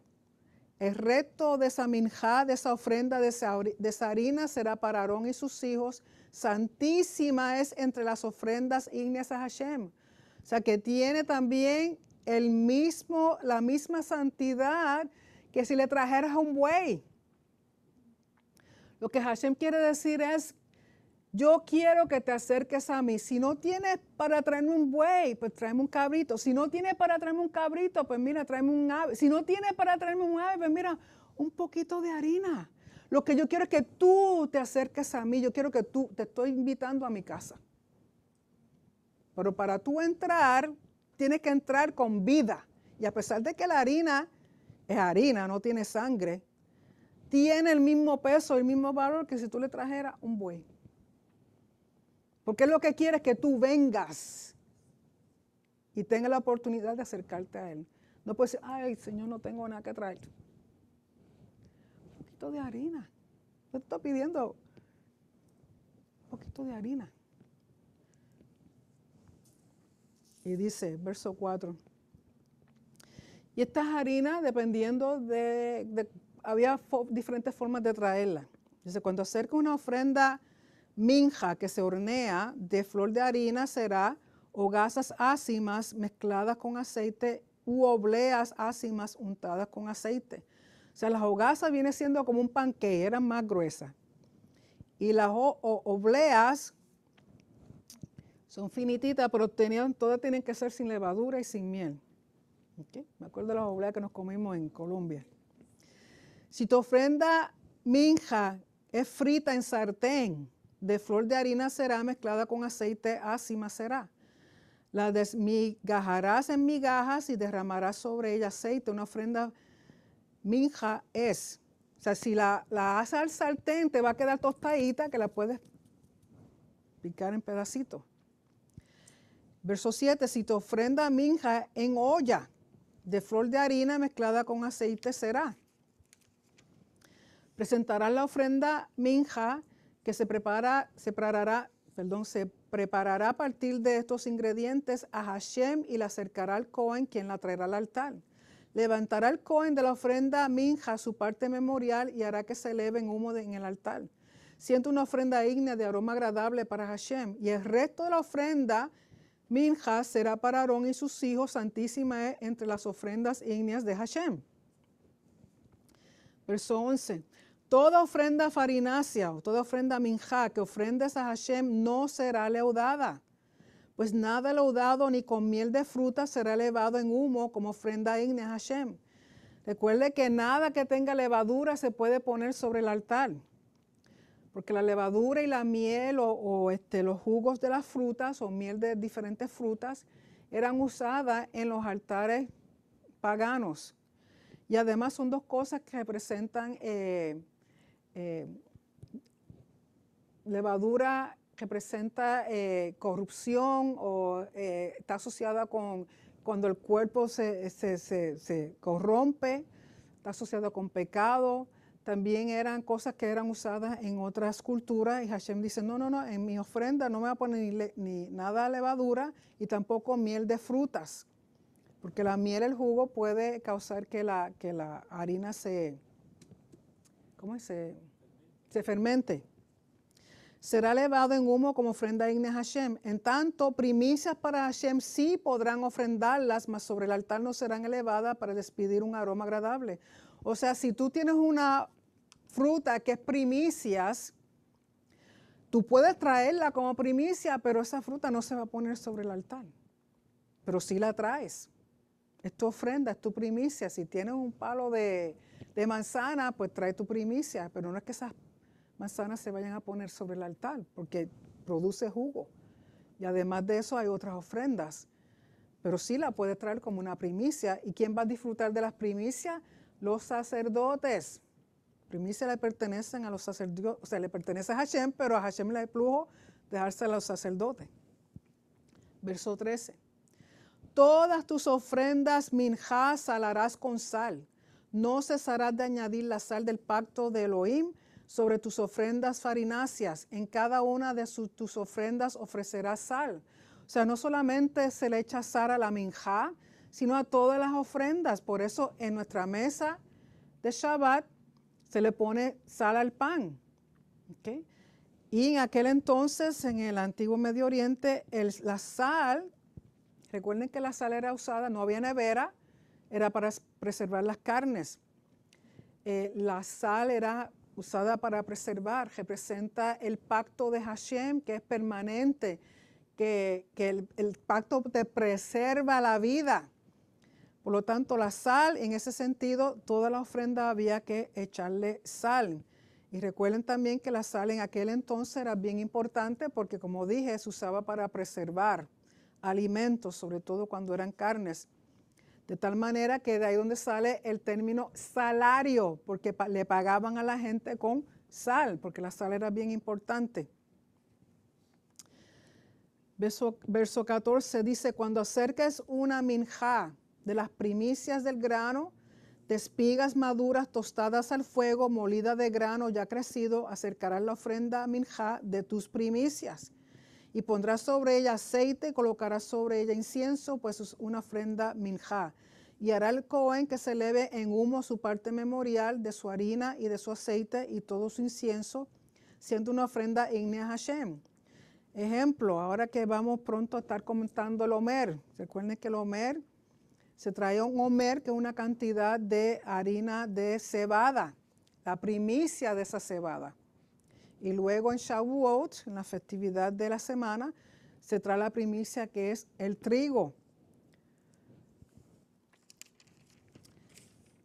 el resto de esa minjá, de esa ofrenda, de esa, de harina, será para Aarón y sus hijos. Santísima es entre las ofrendas ígneas a Hashem. O sea, que tiene también el mismo, la misma santidad que si le trajeras un buey. Lo que Hashem quiere decir es, yo quiero que te acerques a mí. Si no tienes para traerme un buey, pues tráeme un cabrito. Si no tienes para traerme un cabrito, pues mira, tráeme un ave. Si no tienes para traerme un ave, pues mira, un poquito de harina. Lo que yo quiero es que tú te acerques a mí. Yo quiero que tú, te estoy invitando a mi casa. Pero para tú entrar, tienes que entrar con vida. Y a pesar de que la harina es harina, no tiene sangre, tiene el mismo peso, el mismo valor que si tú le trajeras un buey. Porque es lo que quiere es que tú vengas y tengas la oportunidad de acercarte a Él. No puedes decir, ay, Señor, no tengo nada que traer. Un poquito de harina. Yo te estoy pidiendo un poquito de harina. Y dice, verso 4. Y estas harinas, dependiendo de, había diferentes formas de traerlas. Dice, cuando acerca una ofrenda minja que se hornea de flor de harina, será hogazas ácimas mezcladas con aceite u obleas ácimas untadas con aceite. O sea, las hogazas viene siendo como un panque, eran más gruesas. Y las obleas son finititas, pero tenían, todas tienen que ser sin levadura y sin miel. Me acuerdo de la obleas que nos comimos en Colombia. Si tu ofrenda minja es frita en sartén, de flor de harina será mezclada con aceite, así será. La desmigajarás en migajas y derramarás sobre ella aceite. Una ofrenda minja es. O sea, si la, la haces al sartén, te va a quedar tostadita que la puedes picar en pedacitos. Verso 7, si tu ofrenda minja en olla, de flor de harina mezclada con aceite será. Presentará la ofrenda minja que se prepara, preparará, perdón, se preparará a partir de estos ingredientes a Hashem y la acercará al Cohen, quien la traerá al altar. Levantará el Cohen de la ofrenda minja su parte memorial y hará que se eleve en humo en el altar. Siente una ofrenda ígnea de aroma agradable para Hashem. Y el resto de la ofrenda Minja será para Aarón y sus hijos, santísima entre las ofrendas ígneas de Hashem. Verso 11. Toda ofrenda farinácea o toda ofrenda minja que ofrendes a Hashem no será leudada, pues nada leudado ni con miel de fruta será elevado en humo como ofrenda ígnea a Hashem. Recuerde que nada que tenga levadura se puede poner sobre el altar porque la levadura y la miel o, este, los jugos de las frutas o miel de diferentes frutas eran usadas en los altares paganos. Y además son dos cosas que representan eh, eh, levadura representa presenta eh, corrupción o está asociada con cuando el cuerpo se, se corrompe, está asociada con pecado, también eran cosas que eran usadas en otras culturas y Hashem dice, no, no, no, en mi ofrenda no me voy a poner ni, nada de levadura y tampoco miel de frutas, porque la miel, el jugo puede causar que la, que la harina se, ¿cómo se, se fermente. Será elevado en humo como ofrenda digna a Hashem. En tanto, primicias para Hashem sí podrán ofrendarlas, mas sobre el altar no serán elevadas para despedir un aroma agradable. O sea, si tú tienes una fruta que es primicias, tú puedes traerla como primicia, pero esa fruta no se va a poner sobre el altar. Pero sí la traes. Es tu ofrenda, es tu primicia. Si tienes un palo de, de manzana, pues trae tu primicia, pero no es que esas manzanas se vayan a poner sobre el altar, porque produce jugo. Y además de eso hay otras ofrendas, pero sí la puedes traer como una primicia. ¿Y quién va a disfrutar de las primicias? Los sacerdotes primicia le pertenecen a los sacerdotes, o sea, le pertenece a Hashem, pero a Hashem le plujo dejársela a los sacerdotes. Verso 13. Todas tus ofrendas minjá salarás con sal. No cesarás de añadir la sal del pacto de Elohim sobre tus ofrendas farináceas. En cada una de tus ofrendas ofrecerás sal. O sea, no solamente se le echa sal a la minjá, sino a todas las ofrendas. Por eso en nuestra mesa de Shabbat se le pone sal al pan. Y en aquel entonces, en el antiguo Medio Oriente, el, la sal, recuerden que la sal era usada, no había nevera, era para preservar las carnes. Eh, la sal era usada para preservar, representa el pacto de Hashem, que es permanente, que, el, el, pacto te preserva la vida. Por lo tanto, la sal, en ese sentido, toda la ofrenda había que echarle sal. Y recuerden también que la sal en aquel entonces era bien importante porque, como dije, se usaba para preservar alimentos, sobre todo cuando eran carnes. De tal manera que de ahí donde sale el término salario, porque le pagaban a la gente con sal, porque la sal era bien importante. Verso, verso 14 dice, cuando acerques una minja, de las primicias del grano, de espigas maduras tostadas al fuego, molida de grano ya crecido, acercarás la ofrenda a de tus primicias. Y pondrás sobre ella aceite, y colocarás sobre ella incienso, pues es una ofrenda minja. Y hará el Cohen que se eleve en humo su parte memorial de su harina y de su aceite y todo su incienso, siendo una ofrenda ignea Hashem. Ejemplo, ahora que vamos pronto a estar comentando el Omer, recuerden que el Omer se trae un homer, que es una cantidad de harina de cebada, la primicia de esa cebada. Y luego en Shavuot, en la festividad de la semana, se trae la primicia que es el trigo.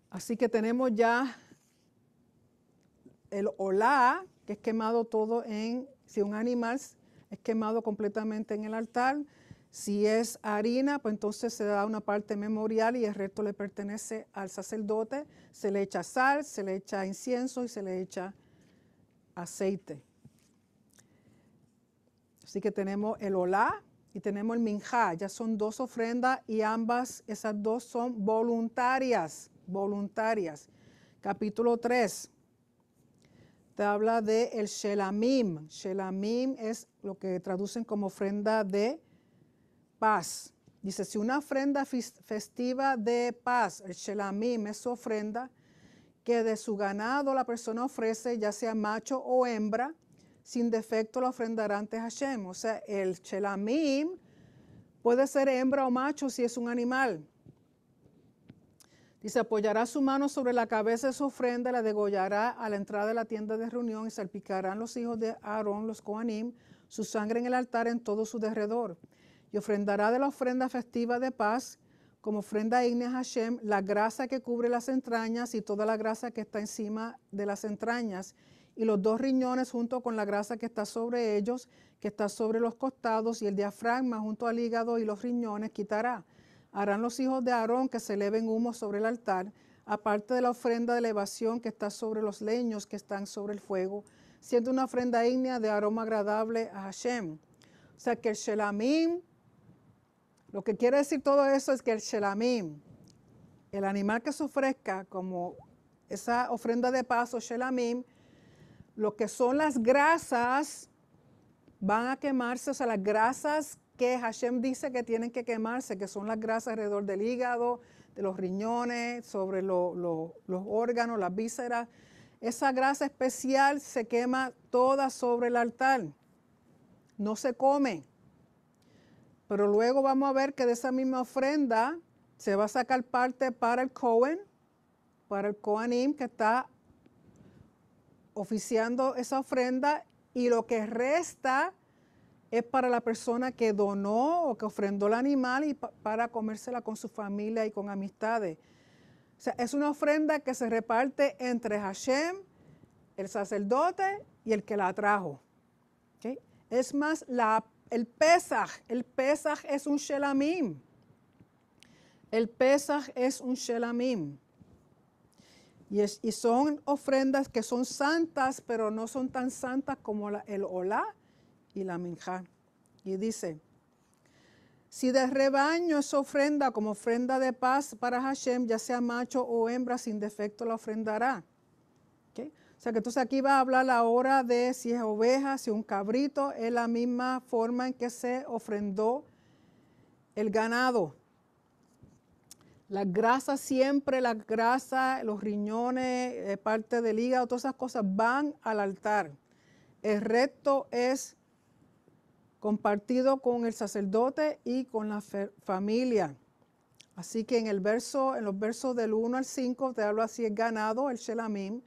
Así que tenemos ya el olá, que es quemado todo en, si un animal es quemado completamente en el altar, si es harina, pues entonces se da una parte memorial y el resto le pertenece al sacerdote. Se le echa sal, se le echa incienso y se le echa aceite. Así que tenemos el olá y tenemos el minjá. Ya son dos ofrendas y ambas, esas dos son voluntarias, voluntarias. Capítulo 3. Te habla de el shelamim. Shelamim es lo que traducen como ofrenda de paz. Dice, si una ofrenda festiva de paz, el shelamim es su ofrenda, que de su ganado la persona ofrece, ya sea macho o hembra, sin defecto la ofrendará ante Hashem. O sea, el shelamim puede ser hembra o macho si es un animal. Dice, apoyará su mano sobre la cabeza de su ofrenda, la degollará a la entrada de la tienda de reunión y salpicarán los hijos de Aarón, los Coanim, su sangre en el altar en todo su derredor y ofrendará de la ofrenda festiva de paz como ofrenda ígnea a Hashem la grasa que cubre las entrañas y toda la grasa que está encima de las entrañas y los dos riñones junto con la grasa que está sobre ellos, que está sobre los costados y el diafragma junto al hígado y los riñones quitará. Harán los hijos de Aarón que se eleven humo sobre el altar, aparte de la ofrenda de elevación que está sobre los leños que están sobre el fuego, siendo una ofrenda ígnea de aroma agradable a Hashem. O sea que el Shelamim, lo que quiere decir todo eso es que el shelamim, el animal que se ofrezca como esa ofrenda de paso, shelamim, lo que son las grasas van a quemarse, o sea, las grasas que Hashem dice que tienen que quemarse, que son las grasas alrededor del hígado, de los riñones, sobre los órganos, las vísceras. Esa grasa especial se quema toda sobre el altar. No se come. Pero luego vamos a ver que de esa misma ofrenda se va a sacar parte para el Cohen, para el Cohenim que está oficiando esa ofrenda y lo que resta es para la persona que donó o que ofrendó el animal y para comérsela con su familia y con amistades. O sea, es una ofrenda que se reparte entre Hashem, el sacerdote y el que la trajo. ¿Okay? Es más la el Pesaj, el Pesaj es un Shelamim. El Pesaj es un Shelamim. Y, es, y, son ofrendas que son santas, pero no son tan santas como el Olá y la Minjá. Y dice, si de rebaño es ofrenda como ofrenda de paz para Hashem, ya sea macho o hembra, sin defecto la ofrendará. ¿Okay? O sea que entonces aquí va a hablar ahora de si es oveja, si es un cabrito, es la misma forma en que se ofrendó el ganado. La grasa siempre, la grasa, los riñones, eh, parte del hígado, todas esas cosas van al altar. El resto es compartido con el sacerdote y con la familia. Así que en el verso, en los versos del 1 al 5 te hablo así, el ganado, el shelamim,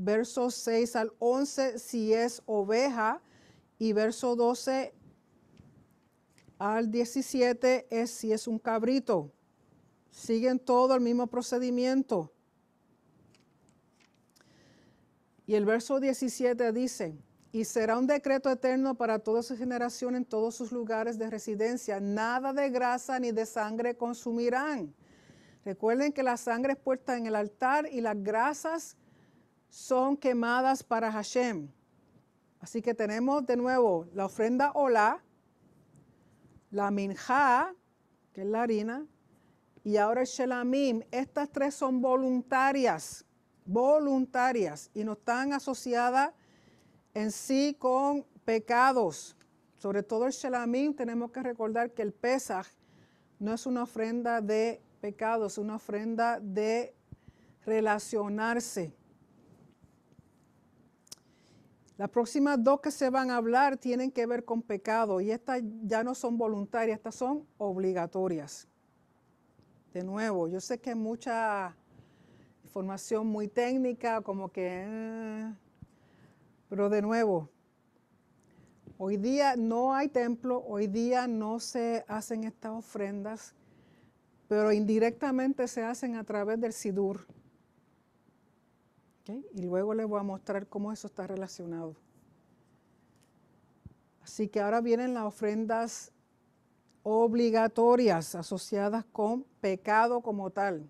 versos 6 al 11 si es oveja y verso 12 al 17 es si es un cabrito. Siguen todo el mismo procedimiento. Y el verso 17 dice, y será un decreto eterno para toda su generación en todos sus lugares de residencia. Nada de grasa ni de sangre consumirán. Recuerden que la sangre es puesta en el altar y las grasas son quemadas para Hashem. Así que tenemos de nuevo la ofrenda hola, la minja, que es la harina, y ahora el Shelamim. Estas tres son voluntarias, voluntarias, y no están asociadas en sí con pecados. Sobre todo el Shelamim, tenemos que recordar que el Pesaj no es una ofrenda de pecados, es una ofrenda de relacionarse las próximas dos que se van a hablar tienen que ver con pecado y estas ya no son voluntarias, estas son obligatorias. De nuevo, yo sé que mucha información muy técnica, como que... Eh, pero de nuevo, hoy día no hay templo, hoy día no se hacen estas ofrendas, pero indirectamente se hacen a través del SIDUR. Y luego les voy a mostrar cómo eso está relacionado. Así que ahora vienen las ofrendas obligatorias asociadas con pecado como tal.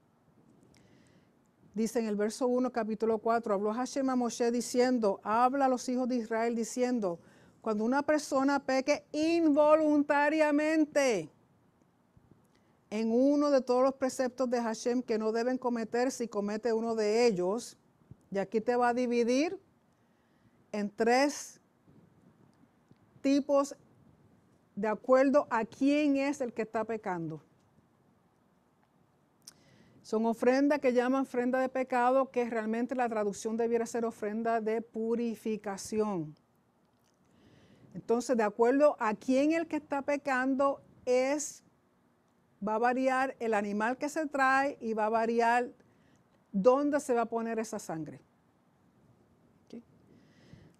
Dice en el verso 1, capítulo 4, habló Hashem a Moshe diciendo, habla a los hijos de Israel diciendo, cuando una persona peque involuntariamente en uno de todos los preceptos de Hashem que no deben cometer, si comete uno de ellos, y aquí te va a dividir en tres tipos de acuerdo a quién es el que está pecando. Son ofrendas que llaman ofrenda de pecado, que realmente la traducción debiera ser ofrenda de purificación. Entonces, de acuerdo a quién el que está pecando es, va a variar el animal que se trae y va a variar ¿dónde se va a poner esa sangre?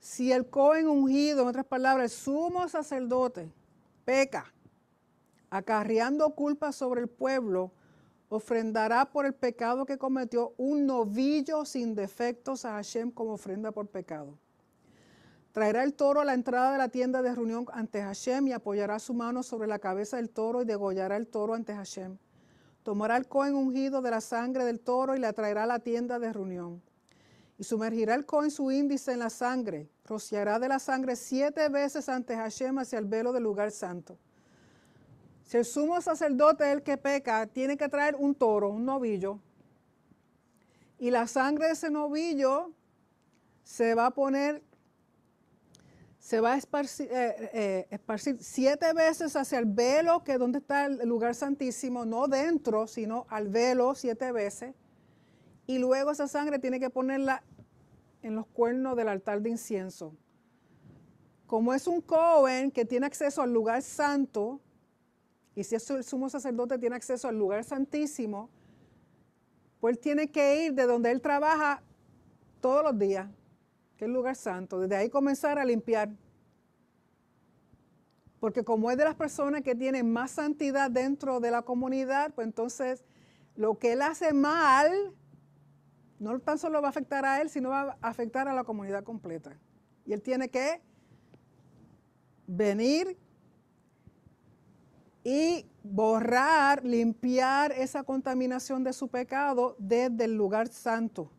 Si el Cohen ungido, en otras palabras, el sumo sacerdote, peca, acarreando culpa sobre el pueblo, ofrendará por el pecado que cometió un novillo sin defectos a Hashem como ofrenda por pecado. Traerá el toro a la entrada de la tienda de reunión ante Hashem y apoyará su mano sobre la cabeza del toro y degollará el toro ante Hashem. Tomará el cohen ungido de la sangre del toro y la traerá a la tienda de reunión. Y sumergirá el cohen su índice en la sangre, rociará de la sangre siete veces ante Hashem hacia el velo del lugar santo. Si el sumo sacerdote es el que peca, tiene que traer un toro, un novillo, y la sangre de ese novillo se va a poner se va a eh, eh, esparcir, siete veces hacia el velo, que es donde está el lugar santísimo, no dentro, sino al velo siete veces. Y luego esa sangre tiene que ponerla en los cuernos del altar de incienso. Como es un joven que tiene acceso al lugar santo, y si es el sumo sacerdote tiene acceso al lugar santísimo, pues tiene que ir de donde él trabaja todos los días que es lugar santo, desde ahí comenzar a limpiar. Porque como es de las personas que tienen más santidad dentro de la comunidad, pues entonces lo que él hace mal no tan solo va a afectar a él, sino va a afectar a la comunidad completa. Y él tiene que venir y borrar, limpiar esa contaminación de su pecado desde el lugar santo.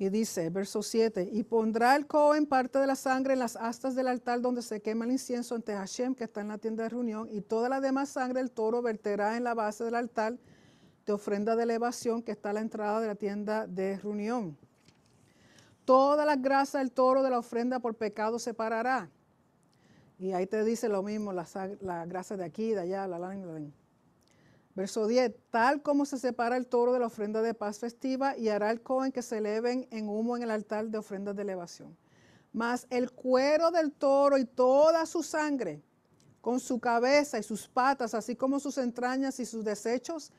Y dice, verso 7, y pondrá el Cohen parte de la sangre en las astas del altar donde se quema el incienso ante Hashem, que está en la tienda de reunión, y toda la demás sangre del toro verterá en la base del altar de ofrenda de elevación que está a la entrada de la tienda de reunión. Toda la grasa del toro de la ofrenda por pecado separará. Y ahí te dice lo mismo, la, grasa de aquí, de allá, la lana. Verso 10, tal como se separa el toro de la ofrenda de paz festiva y hará el cohen que se eleven en humo en el altar de ofrendas de elevación. Mas el cuero del toro y toda su sangre, con su cabeza y sus patas, así como sus entrañas y sus desechos,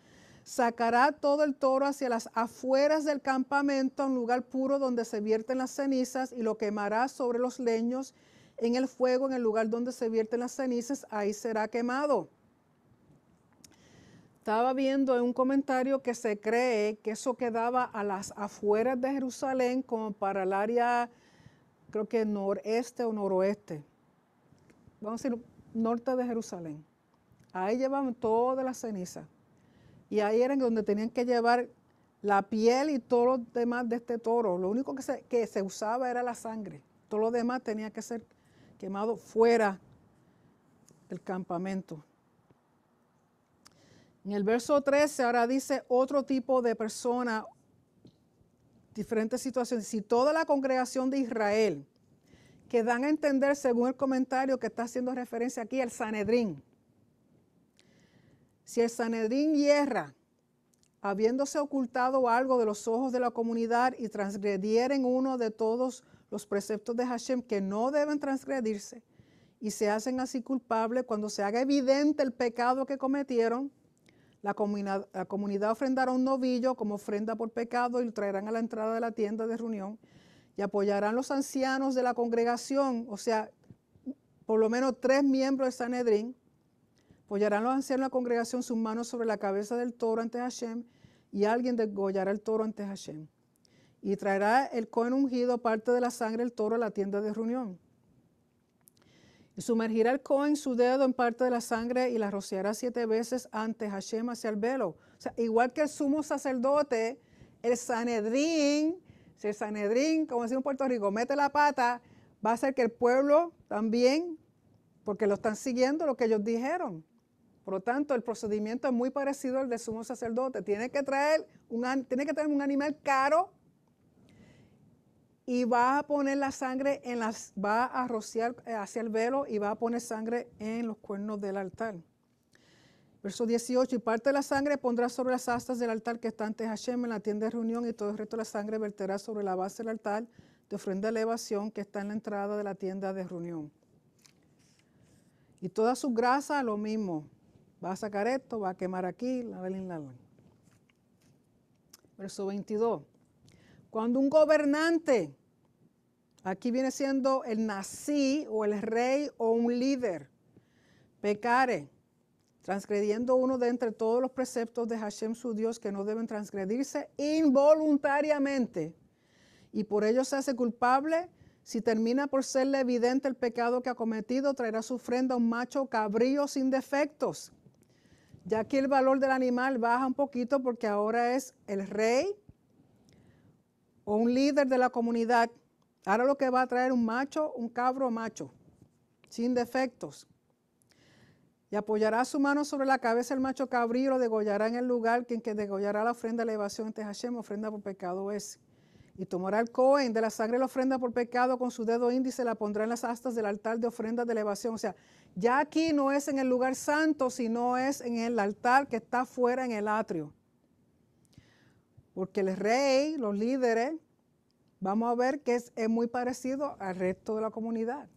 sacará todo el toro hacia las afueras del campamento, a un lugar puro donde se vierten las cenizas, y lo quemará sobre los leños en el fuego, en el lugar donde se vierten las cenizas, ahí será quemado. Estaba viendo en un comentario que se cree que eso quedaba a las afueras de Jerusalén como para el área, creo que noreste o noroeste. Vamos a decir, norte de Jerusalén. Ahí llevaban toda la ceniza. Y ahí era donde tenían que llevar la piel y todo lo demás de este toro. Lo único que se usaba era la sangre. Todo lo demás tenía que ser quemado fuera del campamento. En el verso 13 ahora dice otro tipo de persona, diferentes situaciones. Si toda la congregación de Israel, que dan a entender según el comentario que está haciendo referencia aquí el Sanedrín, si el Sanedrín hierra, habiéndose ocultado algo de los ojos de la comunidad y transgredieren uno de todos los preceptos de Hashem que no deben transgredirse, y se hacen así culpables cuando se haga evidente el pecado que cometieron, la, comunidad, ofrendará un novillo como ofrenda por pecado y lo traerán a la entrada de la tienda de reunión y apoyarán los ancianos de la congregación, o sea, por lo menos tres miembros de Sanedrín, apoyarán los ancianos de la congregación sus manos sobre la cabeza del toro ante Hashem y alguien degollará el toro ante Hashem. Y traerá el cohen ungido parte de la sangre del toro a la tienda de reunión sumergirá el Cohen su dedo en parte de la sangre y la rociará siete veces ante Hashem hacia el velo. O sea, igual que el sumo sacerdote, el Sanedrín, si el Sanedrín, como decimos en Puerto Rico, mete la pata, va a hacer que el pueblo también, porque lo están siguiendo lo que ellos dijeron. Por lo tanto, el procedimiento es muy parecido al del sumo sacerdote. Tiene que traer un, tiene que traer un animal caro y va a poner la sangre en las, va a rociar eh, hacia el velo y va a poner sangre en los cuernos del altar. Verso 18, y parte de la sangre pondrá sobre las astas del altar que está ante Hashem en la tienda de reunión y todo el resto de la sangre verterá sobre la base del altar de ofrenda de elevación que está en la entrada de la tienda de reunión. Y toda su grasa lo mismo, va a sacar esto, va a quemar aquí, la la Verso 22, cuando un gobernante Aquí viene siendo el nací o el rey o un líder. Pecare, transgrediendo uno de entre todos los preceptos de Hashem su Dios que no deben transgredirse involuntariamente. Y por ello se hace culpable. Si termina por serle evidente el pecado que ha cometido, traerá su a un macho cabrío sin defectos. Ya que el valor del animal baja un poquito porque ahora es el rey o un líder de la comunidad Ahora lo que va a traer un macho, un cabro macho, sin defectos. Y apoyará su mano sobre la cabeza el macho cabrío, lo degollará en el lugar quien que degollará la ofrenda de elevación ante este Hashem, ofrenda por pecado es. Y tomará el cohen de la sangre la ofrenda por pecado con su dedo índice, la pondrá en las astas del altar de ofrenda de elevación. O sea, ya aquí no es en el lugar santo, sino es en el altar que está fuera en el atrio. Porque el rey, los líderes, vamos a ver que es, muy parecido al resto de la comunidad.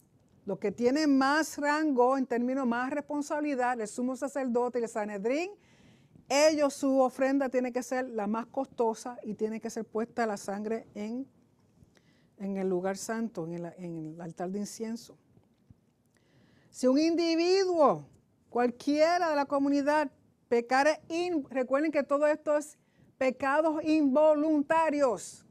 Los que tienen más rango, en términos más responsabilidad, el sumo sacerdote y el Sanedrín, ellos su ofrenda tiene que ser la más costosa y tiene que ser puesta la sangre en, en el lugar santo, en el, altar de incienso. Si un individuo, cualquiera de la comunidad, pecare, recuerden que todo esto es pecados involuntarios,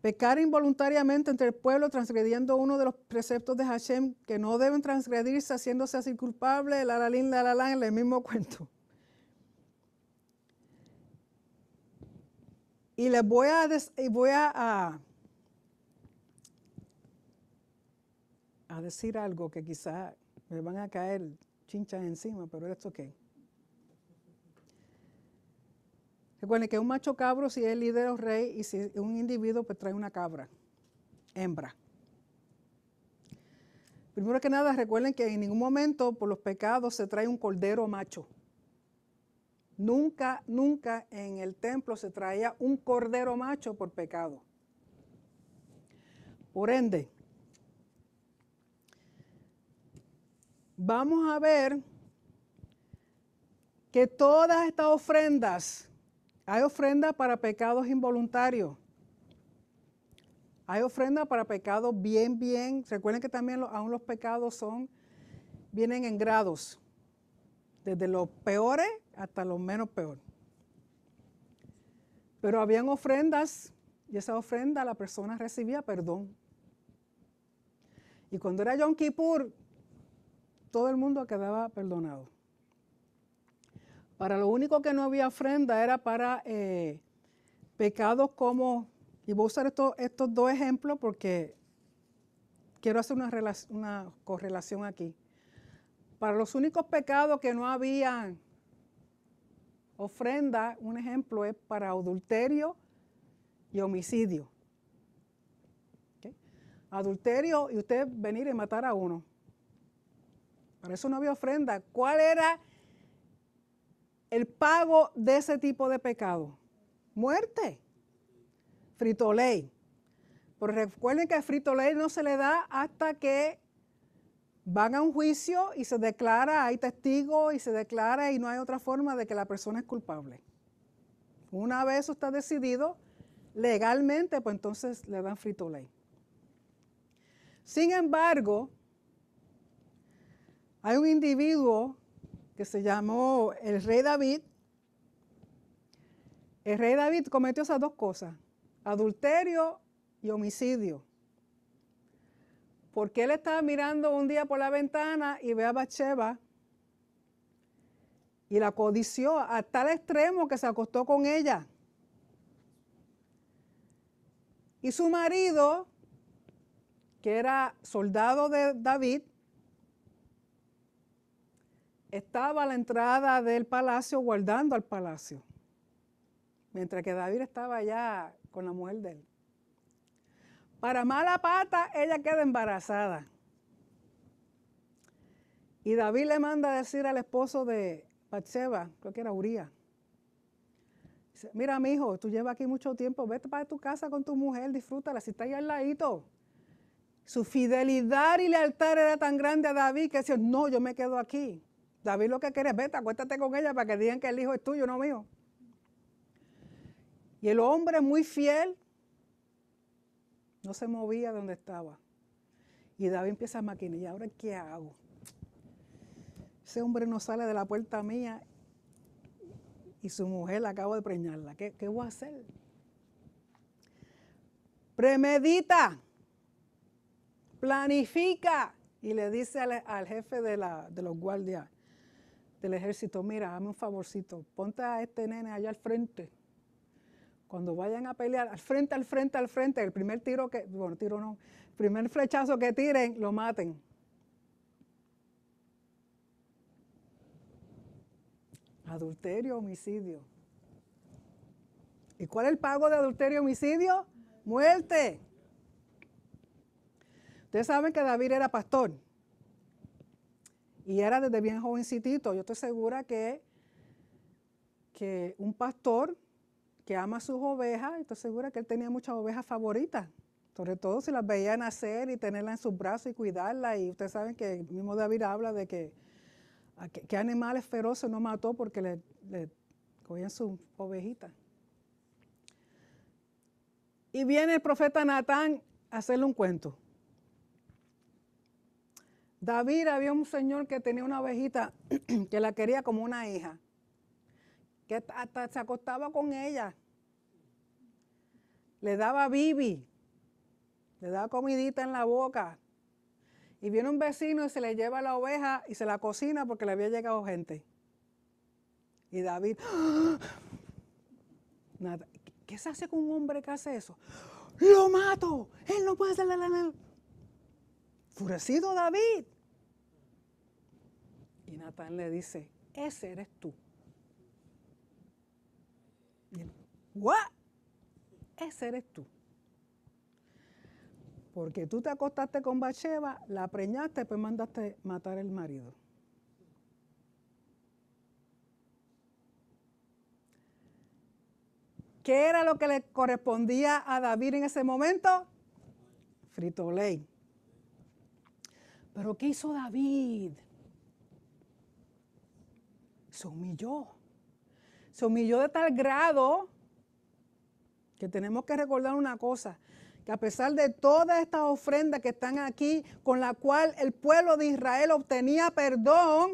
Pecar involuntariamente entre el pueblo, transgrediendo uno de los preceptos de Hashem, que no deben transgredirse haciéndose así culpable, la la la la en el mismo cuento. Y les voy a, voy a, a, decir algo que quizás me van a caer chinchas encima, pero esto qué. Recuerden que un macho cabro si es líder o rey y si un individuo pues trae una cabra, hembra. Primero que nada, recuerden que en ningún momento por los pecados se trae un cordero macho. Nunca, nunca en el templo se traía un cordero macho por pecado. Por ende, vamos a ver que todas estas ofrendas hay ofrenda para pecados involuntarios. Hay ofrenda para pecados bien, bien. Recuerden que también aún los pecados son, vienen en grados, desde los peores hasta los menos peores. Pero habían ofrendas y esa ofrenda la persona recibía perdón. Y cuando era Yom Kippur, todo el mundo quedaba perdonado. Para lo único que no había ofrenda era para eh, pecados como, y voy a usar estos dos ejemplos porque quiero hacer una, correlación aquí. Para los únicos pecados que no había ofrenda, un ejemplo es para adulterio y homicidio. Adulterio y usted venir y matar a uno. Para eso no había ofrenda. ¿Cuál era el pago de ese tipo de pecado? Muerte. Frito ley. Pero pues recuerden que frito ley no se le da hasta que van a un juicio y se declara, hay testigos y se declara y no hay otra forma de que la persona es culpable. Una vez eso está decidido legalmente, pues entonces le dan frito ley. Sin embargo, hay un individuo que se llamó el rey David, el rey David cometió esas dos cosas, adulterio y homicidio. Porque él estaba mirando un día por la ventana y ve a Bathsheba y la codició a tal extremo que se acostó con ella. Y su marido, que era soldado de David, estaba a la entrada del palacio guardando al palacio, mientras que David estaba allá con la mujer de él. Para mala pata, ella queda embarazada. Y David le manda a decir al esposo de Batseba, creo que era Uría, mira mi hijo, tú llevas aquí mucho tiempo, vete para tu casa con tu mujer, disfrútala, si está ahí al ladito. Su fidelidad y lealtad era tan grande a David que decía, no, yo me quedo aquí. David lo que quieres, vete, acuéstate con ella para que digan que el hijo es tuyo, no mío. Y el hombre muy fiel no se movía de donde estaba. Y David empieza a maquinar. ¿Y ahora qué hago? Ese hombre no sale de la puerta mía y su mujer acabo de preñarla. ¿Qué, qué voy a hacer? Premedita, planifica. Y le dice al, jefe de los guardias, del ejército, mira, dame un favorcito, ponte a este nene allá al frente. Cuando vayan a pelear, al frente, al frente, al frente, el primer tiro que, bueno, tiro no, el primer flechazo que tiren, lo maten. Adulterio, homicidio. ¿Y cuál es el pago de adulterio, homicidio? Muerte. Ustedes saben que David era pastor. Y era desde bien jovencitito. Yo estoy segura que, que un pastor que ama sus ovejas, estoy segura que él tenía muchas ovejas favoritas. Sobre todo si las veía nacer y tenerlas en sus brazos y cuidarla. Y ustedes saben que el mismo David habla de que qué animales feroces no mató porque le, le cogían sus ovejitas. Y viene el profeta Natán a hacerle un cuento. David había un señor que tenía una ovejita que la quería como una hija, que hasta se acostaba con ella, le daba bibi, le daba comidita en la boca. Y viene un vecino y se le lleva la oveja y se la cocina porque le había llegado gente. Y David, ¿qué se hace con un hombre que hace eso? Lo mato, él no puede hacerle la enfurecido David. Y Natán le dice, ese eres tú. Ese eres tú. Porque tú te acostaste con Bacheva, la preñaste, pues mandaste matar al marido. ¿Qué era lo que le correspondía a David en ese momento? Frito ley. Pero ¿qué hizo David? Se humilló. Se humilló de tal grado que tenemos que recordar una cosa, que a pesar de todas estas ofrendas que están aquí, con la cual el pueblo de Israel obtenía perdón,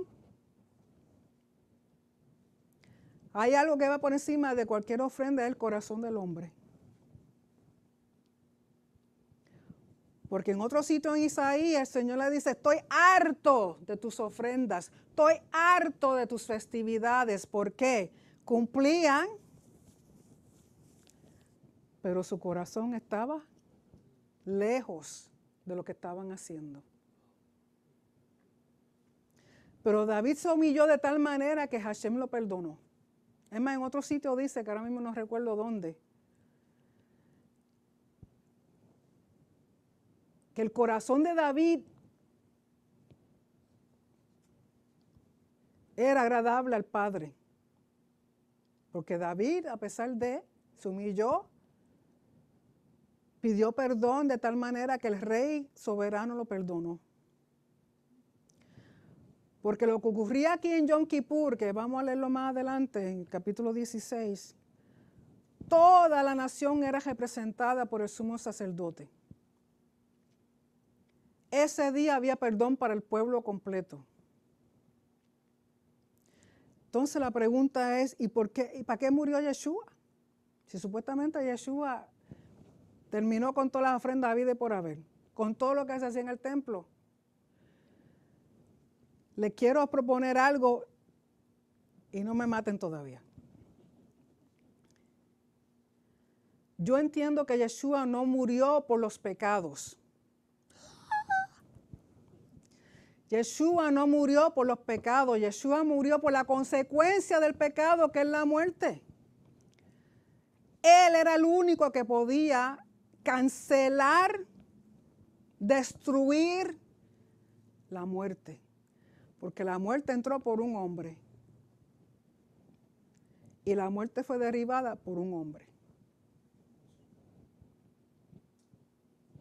hay algo que va por encima de cualquier ofrenda, el corazón del hombre. Porque en otro sitio en Isaías el Señor le dice, estoy harto de tus ofrendas, estoy harto de tus festividades. porque Cumplían, pero su corazón estaba lejos de lo que estaban haciendo. Pero David se humilló de tal manera que Hashem lo perdonó. Es más, en otro sitio dice, que ahora mismo no recuerdo dónde, que el corazón de David era agradable al Padre. Porque David, a pesar de, su humilló, pidió perdón de tal manera que el rey soberano lo perdonó. Porque lo que ocurría aquí en Yom Kippur, que vamos a leerlo más adelante, en el capítulo 16, toda la nación era representada por el sumo sacerdote. Ese día había perdón para el pueblo completo. Entonces la pregunta es, ¿y, por qué, ¿y para qué murió Yeshua? Si supuestamente Yeshua terminó con todas las ofrendas de vida por haber, con todo lo que se hacía en el templo. Le quiero proponer algo y no me maten todavía. Yo entiendo que Yeshua no murió por los pecados. Yeshua no murió por los pecados, Yeshua murió por la consecuencia del pecado que es la muerte. Él era el único que podía cancelar, destruir la muerte, porque la muerte entró por un hombre y la muerte fue derribada por un hombre.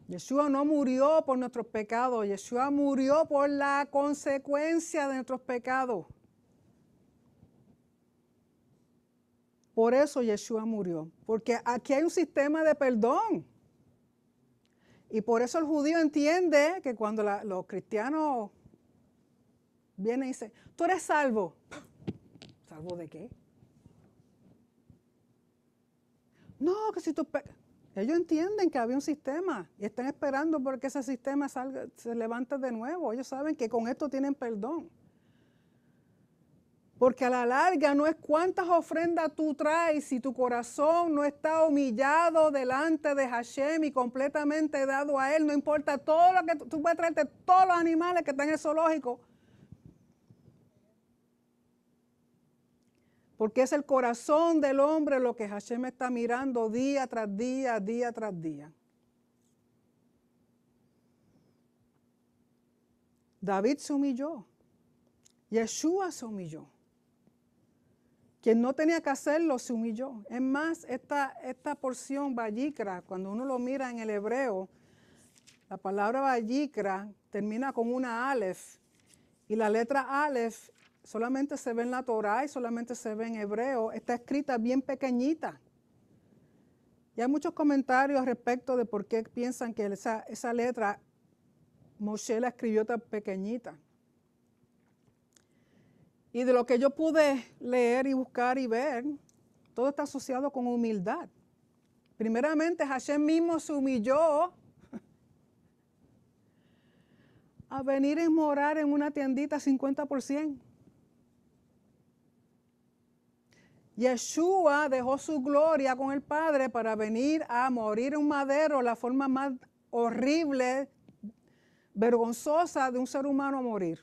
Yeshua no murió por nuestros pecados, Yeshua murió por la consecuencia de nuestros pecados. Por eso Yeshua murió, porque aquí hay un sistema de perdón. Y por eso el judío entiende que cuando los cristianos vienen y dicen, tú eres salvo. ¿Salvo de qué? No, que si tú ellos entienden que había un sistema y están esperando porque ese sistema salga, se levante de nuevo. Ellos saben que con esto tienen perdón. Porque a la larga no es cuántas ofrendas tú traes si tu corazón no está humillado delante de Hashem y completamente dado a Él. No importa todo lo que tú, puedes traerte, todos los animales que están en el zoológico porque es el corazón del hombre lo que Hashem está mirando día tras día, día tras día. David se humilló, Yeshua se humilló. Quien no tenía que hacerlo se humilló. Es más, esta, esta porción Vallicra, cuando uno lo mira en el hebreo, la palabra Vallicra termina con una alef. y la letra Aleph solamente se ve en la Torá y solamente se ve en hebreo, está escrita bien pequeñita. Y hay muchos comentarios respecto de por qué piensan que esa, letra Moshe la escribió tan pequeñita. Y de lo que yo pude leer y buscar y ver, todo está asociado con humildad. Primeramente, Hashem mismo se humilló a venir a morar en una tiendita 50 Yeshua dejó su gloria con el Padre para venir a morir en un madero, la forma más horrible, vergonzosa de un ser humano morir.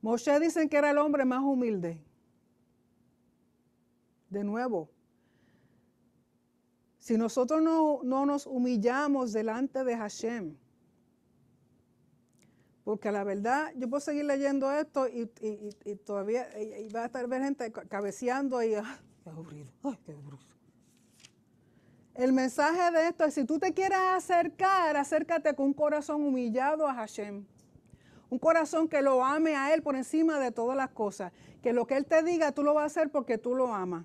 Moshe dicen que era el hombre más humilde. De nuevo, si nosotros no, no nos humillamos delante de Hashem, porque la verdad, yo puedo seguir leyendo esto y, todavía va a estar gente cabeceando y ah, qué aburrido, qué aburrido. El mensaje de esto es, si tú te quieres acercar, acércate con un corazón humillado a Hashem. Un corazón que lo ame a Él por encima de todas las cosas. Que lo que Él te diga, tú lo vas a hacer porque tú lo amas.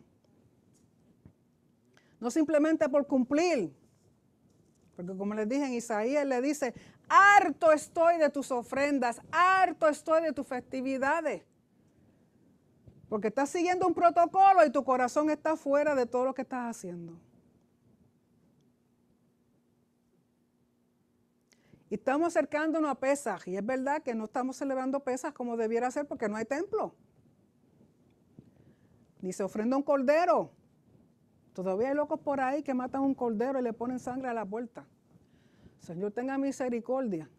No simplemente por cumplir. Porque como les dije en Isaías, le dice, harto estoy de tus ofrendas, harto estoy de tus festividades. Porque estás siguiendo un protocolo y tu corazón está fuera de todo lo que estás haciendo. Y estamos acercándonos a pesas Y es verdad que no estamos celebrando pesas como debiera ser porque no hay templo. Ni se ofrenda un cordero. Todavía hay locos por ahí que matan un cordero y le ponen sangre a la puerta. Señor, tenga misericordia.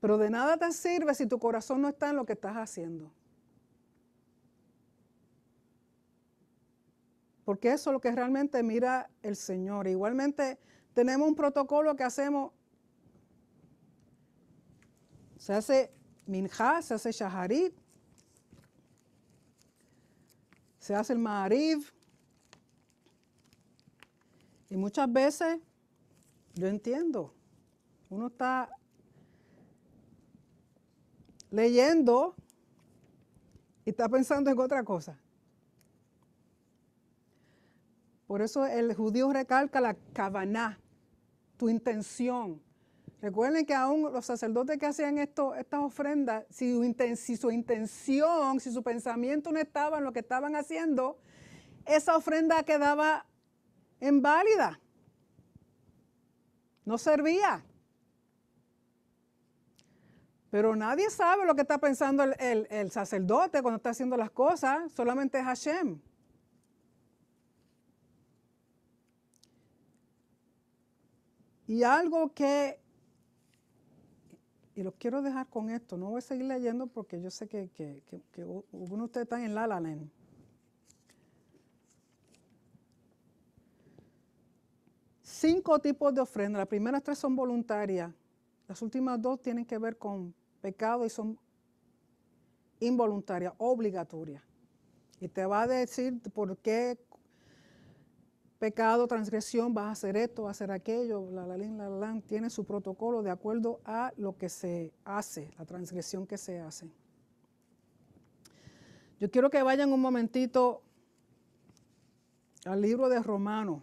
Pero de nada te sirve si tu corazón no está en lo que estás haciendo. Porque eso es lo que realmente mira el Señor. Igualmente tenemos un protocolo que hacemos. Se hace minja, se hace shaharit, se hace el maharib, y muchas veces, yo entiendo, uno está leyendo y está pensando en otra cosa. Por eso el judío recalca la cabana, tu intención. Recuerden que aún los sacerdotes que hacían esto, estas ofrendas, si su, intención, si su pensamiento no estaba en lo que estaban haciendo, esa ofrenda quedaba en válida. No servía. Pero nadie sabe lo que está pensando el, sacerdote cuando está haciendo las cosas, solamente es Hashem. Y algo que, y lo quiero dejar con esto, no voy a seguir leyendo porque yo sé que, que, que, ustedes están en La cinco tipos de ofrenda. Las primeras tres son voluntarias. Las últimas dos tienen que ver con pecado y son involuntarias, obligatorias. Y te va a decir por qué pecado, transgresión, vas a hacer esto, vas a hacer aquello, la la la la, la tiene su protocolo de acuerdo a lo que se hace, la transgresión que se hace. Yo quiero que vayan un momentito al libro de Romanos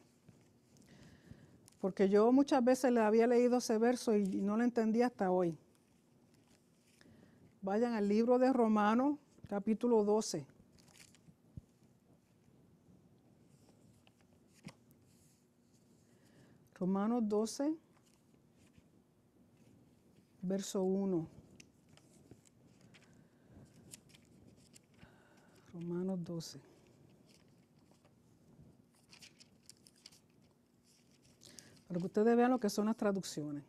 porque yo muchas veces le había leído ese verso y no lo entendía hasta hoy. Vayan al libro de Romanos, capítulo 12. Romanos 12, verso 1. Romanos 12. para que ustedes vean lo que son las traducciones.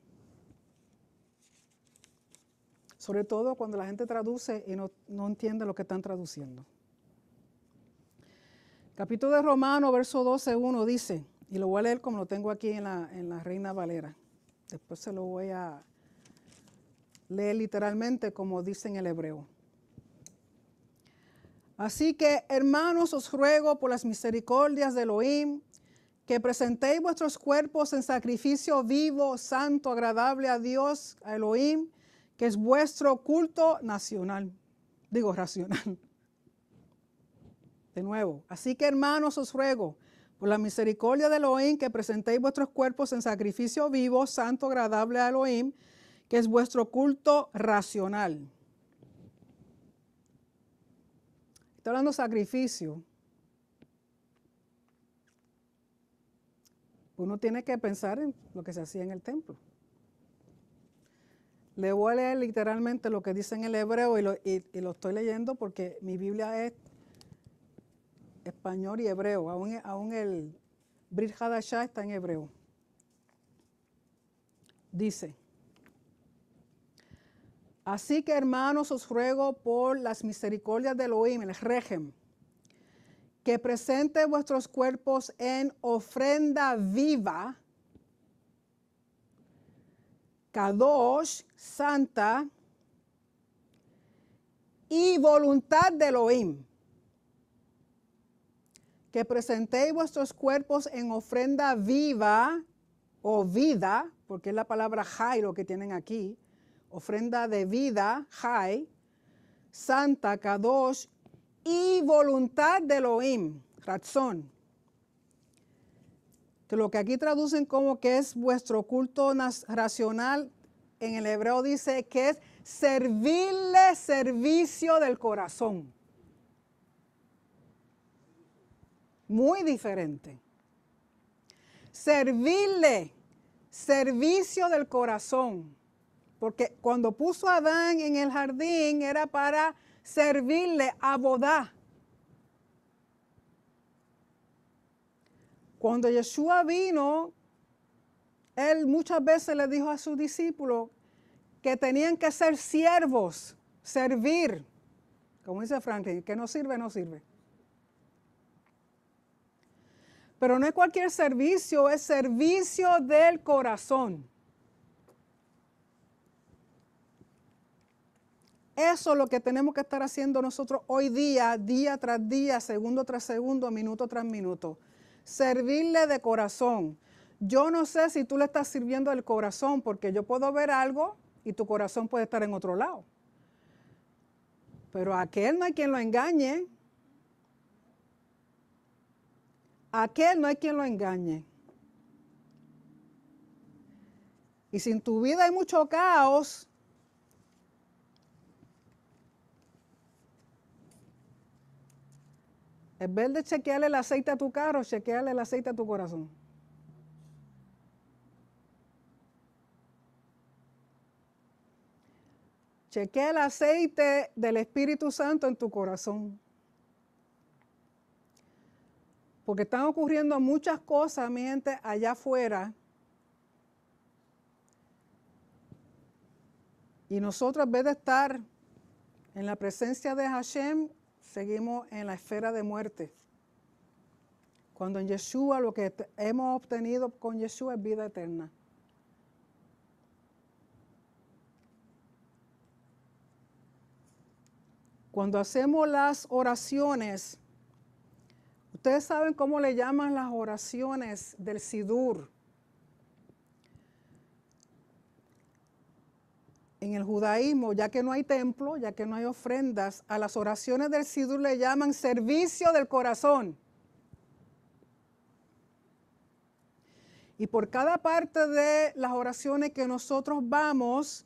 Sobre todo cuando la gente traduce y no, entiende lo que están traduciendo. Capítulo de Romano, verso 12, 1 dice, y lo voy a leer como lo tengo aquí en la, en la Reina Valera. Después se lo voy a leer literalmente como dice en el hebreo. Así que, hermanos, os ruego por las misericordias de Elohim, que presentéis vuestros cuerpos en sacrificio vivo, santo, agradable a Dios, a Elohim, que es vuestro culto nacional, digo racional. De nuevo, así que hermanos os ruego, por la misericordia de Elohim, que presentéis vuestros cuerpos en sacrificio vivo, santo, agradable a Elohim, que es vuestro culto racional. Estoy hablando de sacrificio. uno tiene que pensar en lo que se hacía en el templo. Le voy a leer literalmente lo que dice en el hebreo y lo, estoy leyendo porque mi Biblia es español y hebreo. Aún, el Brit está en hebreo. Dice, así que hermanos os ruego por las misericordias de Elohim, el régimen que presente vuestros cuerpos en ofrenda viva, kadosh, santa, y voluntad de Elohim. Que presentéis vuestros cuerpos en ofrenda viva o vida, porque es la palabra jai lo que tienen aquí, ofrenda de vida, jai, santa, kadosh, y voluntad de Elohim, razón. Que lo que aquí traducen como que es vuestro culto racional, en el hebreo dice que es servirle servicio del corazón. Muy diferente. Servirle servicio del corazón. Porque cuando puso a Adán en el jardín era para servirle a Bodá. Cuando Yeshua vino, él muchas veces le dijo a sus discípulos que tenían que ser siervos, servir. Como dice Franklin, que no sirve, no sirve. Pero no es cualquier servicio, es servicio del corazón. Eso es lo que tenemos que estar haciendo nosotros hoy día, día tras día, segundo tras segundo, minuto tras minuto. Servirle de corazón. Yo no sé si tú le estás sirviendo del corazón, porque yo puedo ver algo y tu corazón puede estar en otro lado. Pero a aquel no hay quien lo engañe. A aquel no hay quien lo engañe. Y si en tu vida hay mucho caos, En vez de chequearle el aceite a tu carro, chequearle el aceite a tu corazón. Chequea el aceite del Espíritu Santo en tu corazón. Porque están ocurriendo muchas cosas, mi gente, allá afuera. Y nosotros, en vez de estar en la presencia de Hashem, seguimos en la esfera de muerte. Cuando en Yeshua lo que hemos obtenido con Yeshua es vida eterna. Cuando hacemos las oraciones, ustedes saben cómo le llaman las oraciones del Sidur. en el judaísmo, ya que no hay templo, ya que no hay ofrendas, a las oraciones del Sidur le llaman servicio del corazón. Y por cada parte de las oraciones que nosotros vamos,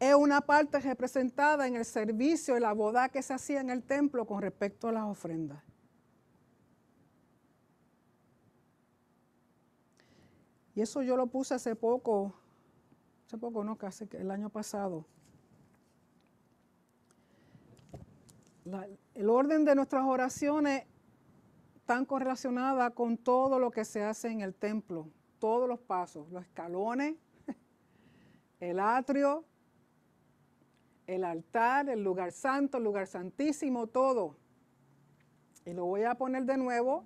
es una parte representada en el servicio y la boda que se hacía en el templo con respecto a las ofrendas. Y eso yo lo puse hace poco poco, no, casi el año pasado. el orden de nuestras oraciones están correlacionadas con todo lo que se hace en el templo, todos los pasos, los escalones, el atrio, el altar, el lugar santo, el lugar santísimo, todo. Y lo voy a poner de nuevo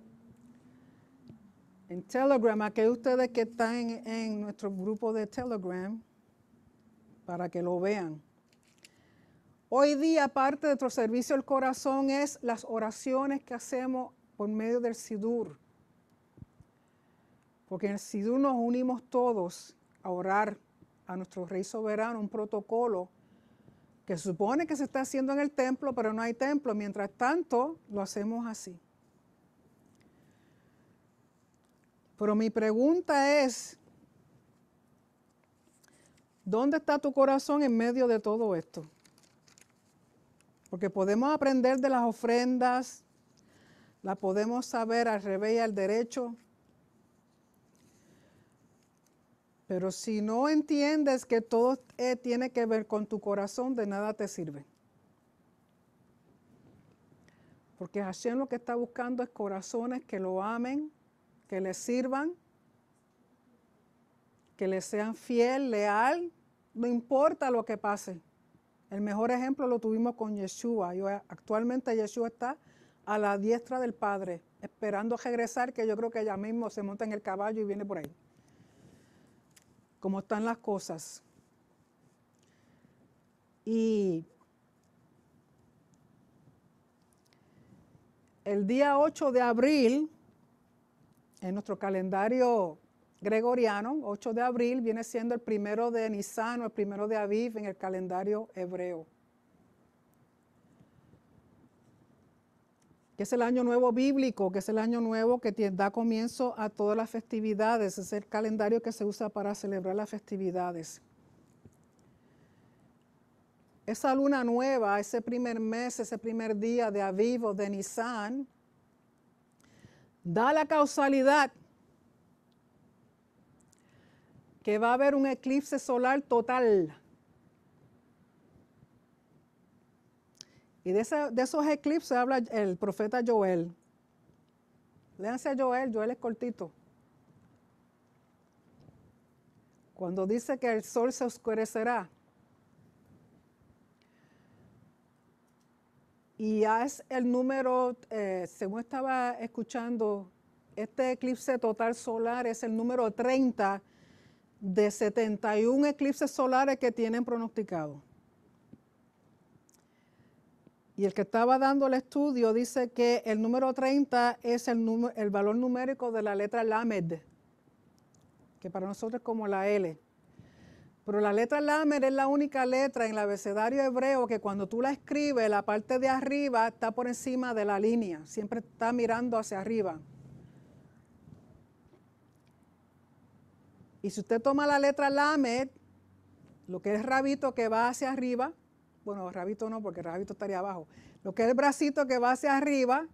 en Telegram, aquellos ustedes que están en, en, nuestro grupo de Telegram, para que lo vean. Hoy día parte de nuestro servicio al corazón es las oraciones que hacemos por medio del SIDUR. Porque en el SIDUR nos unimos todos a orar a nuestro Rey Soberano, un protocolo que supone que se está haciendo en el templo, pero no hay templo. Mientras tanto, lo hacemos así. Pero mi pregunta es, ¿Dónde está tu corazón en medio de todo esto? Porque podemos aprender de las ofrendas, la podemos saber al revés y al derecho. Pero si no entiendes que todo eh, tiene que ver con tu corazón, de nada te sirve. Porque Hashem lo que está buscando es corazones que lo amen, que le sirvan, que le sean fiel, leal no importa lo que pase. El mejor ejemplo lo tuvimos con Yeshua. Eh, actualmente Yeshua está a la diestra del Padre, esperando regresar, que yo creo que ella mismo se monta en el caballo y viene por ahí. Como están las cosas. Y el día 8 de abril, en nuestro calendario gregoriano, 8 de abril, viene siendo el primero de Nisan o el primero de Aviv en el calendario hebreo. que es el año nuevo bíblico, que es el año nuevo que da comienzo a todas las festividades, es el calendario que se usa para celebrar las festividades. Esa luna nueva, ese primer mes, ese primer día de Aviv o de Nisan, da la causalidad que va a haber un eclipse solar total. Y de, esos eclipses habla el profeta Joel. Léanse a Joel, Joel es cortito. Cuando dice que el sol se oscurecerá. Y ya es el número, eh, según estaba escuchando, este eclipse total solar es el número 30 de 71 eclipses solares que tienen pronosticado. Y el que estaba dando el estudio dice que el número 30 es el, el valor numérico de la letra Lamed, que para nosotros es como la L. Pero la letra Lamed es la única letra en el abecedario hebreo que cuando tú la escribes, la parte de arriba está por encima de la línea, siempre está mirando hacia arriba. Y si usted toma la letra Lamed, lo que es rabito que va hacia arriba, bueno, rabito no, porque rabito estaría abajo, lo que es el bracito que va hacia arriba,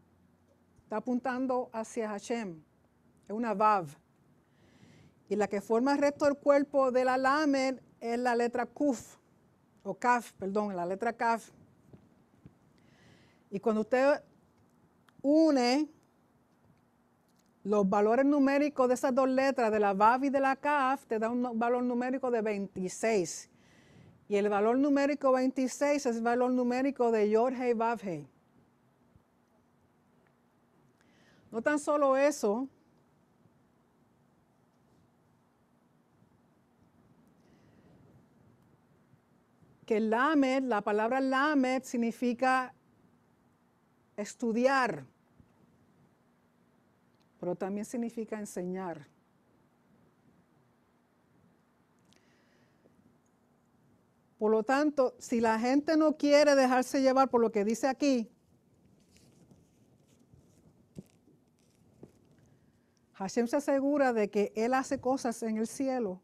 está apuntando hacia Hashem, es una Vav. Y la que forma el resto del cuerpo de la Lamed es la letra Kuf, o Kaf, perdón, la letra Kaf. Y cuando usted une los valores numéricos de esas dos letras, de la VAV y de la CAF, te dan un valor numérico de 26. Y el valor numérico 26 es el valor numérico de Jorge Bavhey. No tan solo eso, que lamed, la palabra lamed significa estudiar pero también significa enseñar. Por lo tanto, si la gente no quiere dejarse llevar por lo que dice aquí, Hashem se asegura de que Él hace cosas en el cielo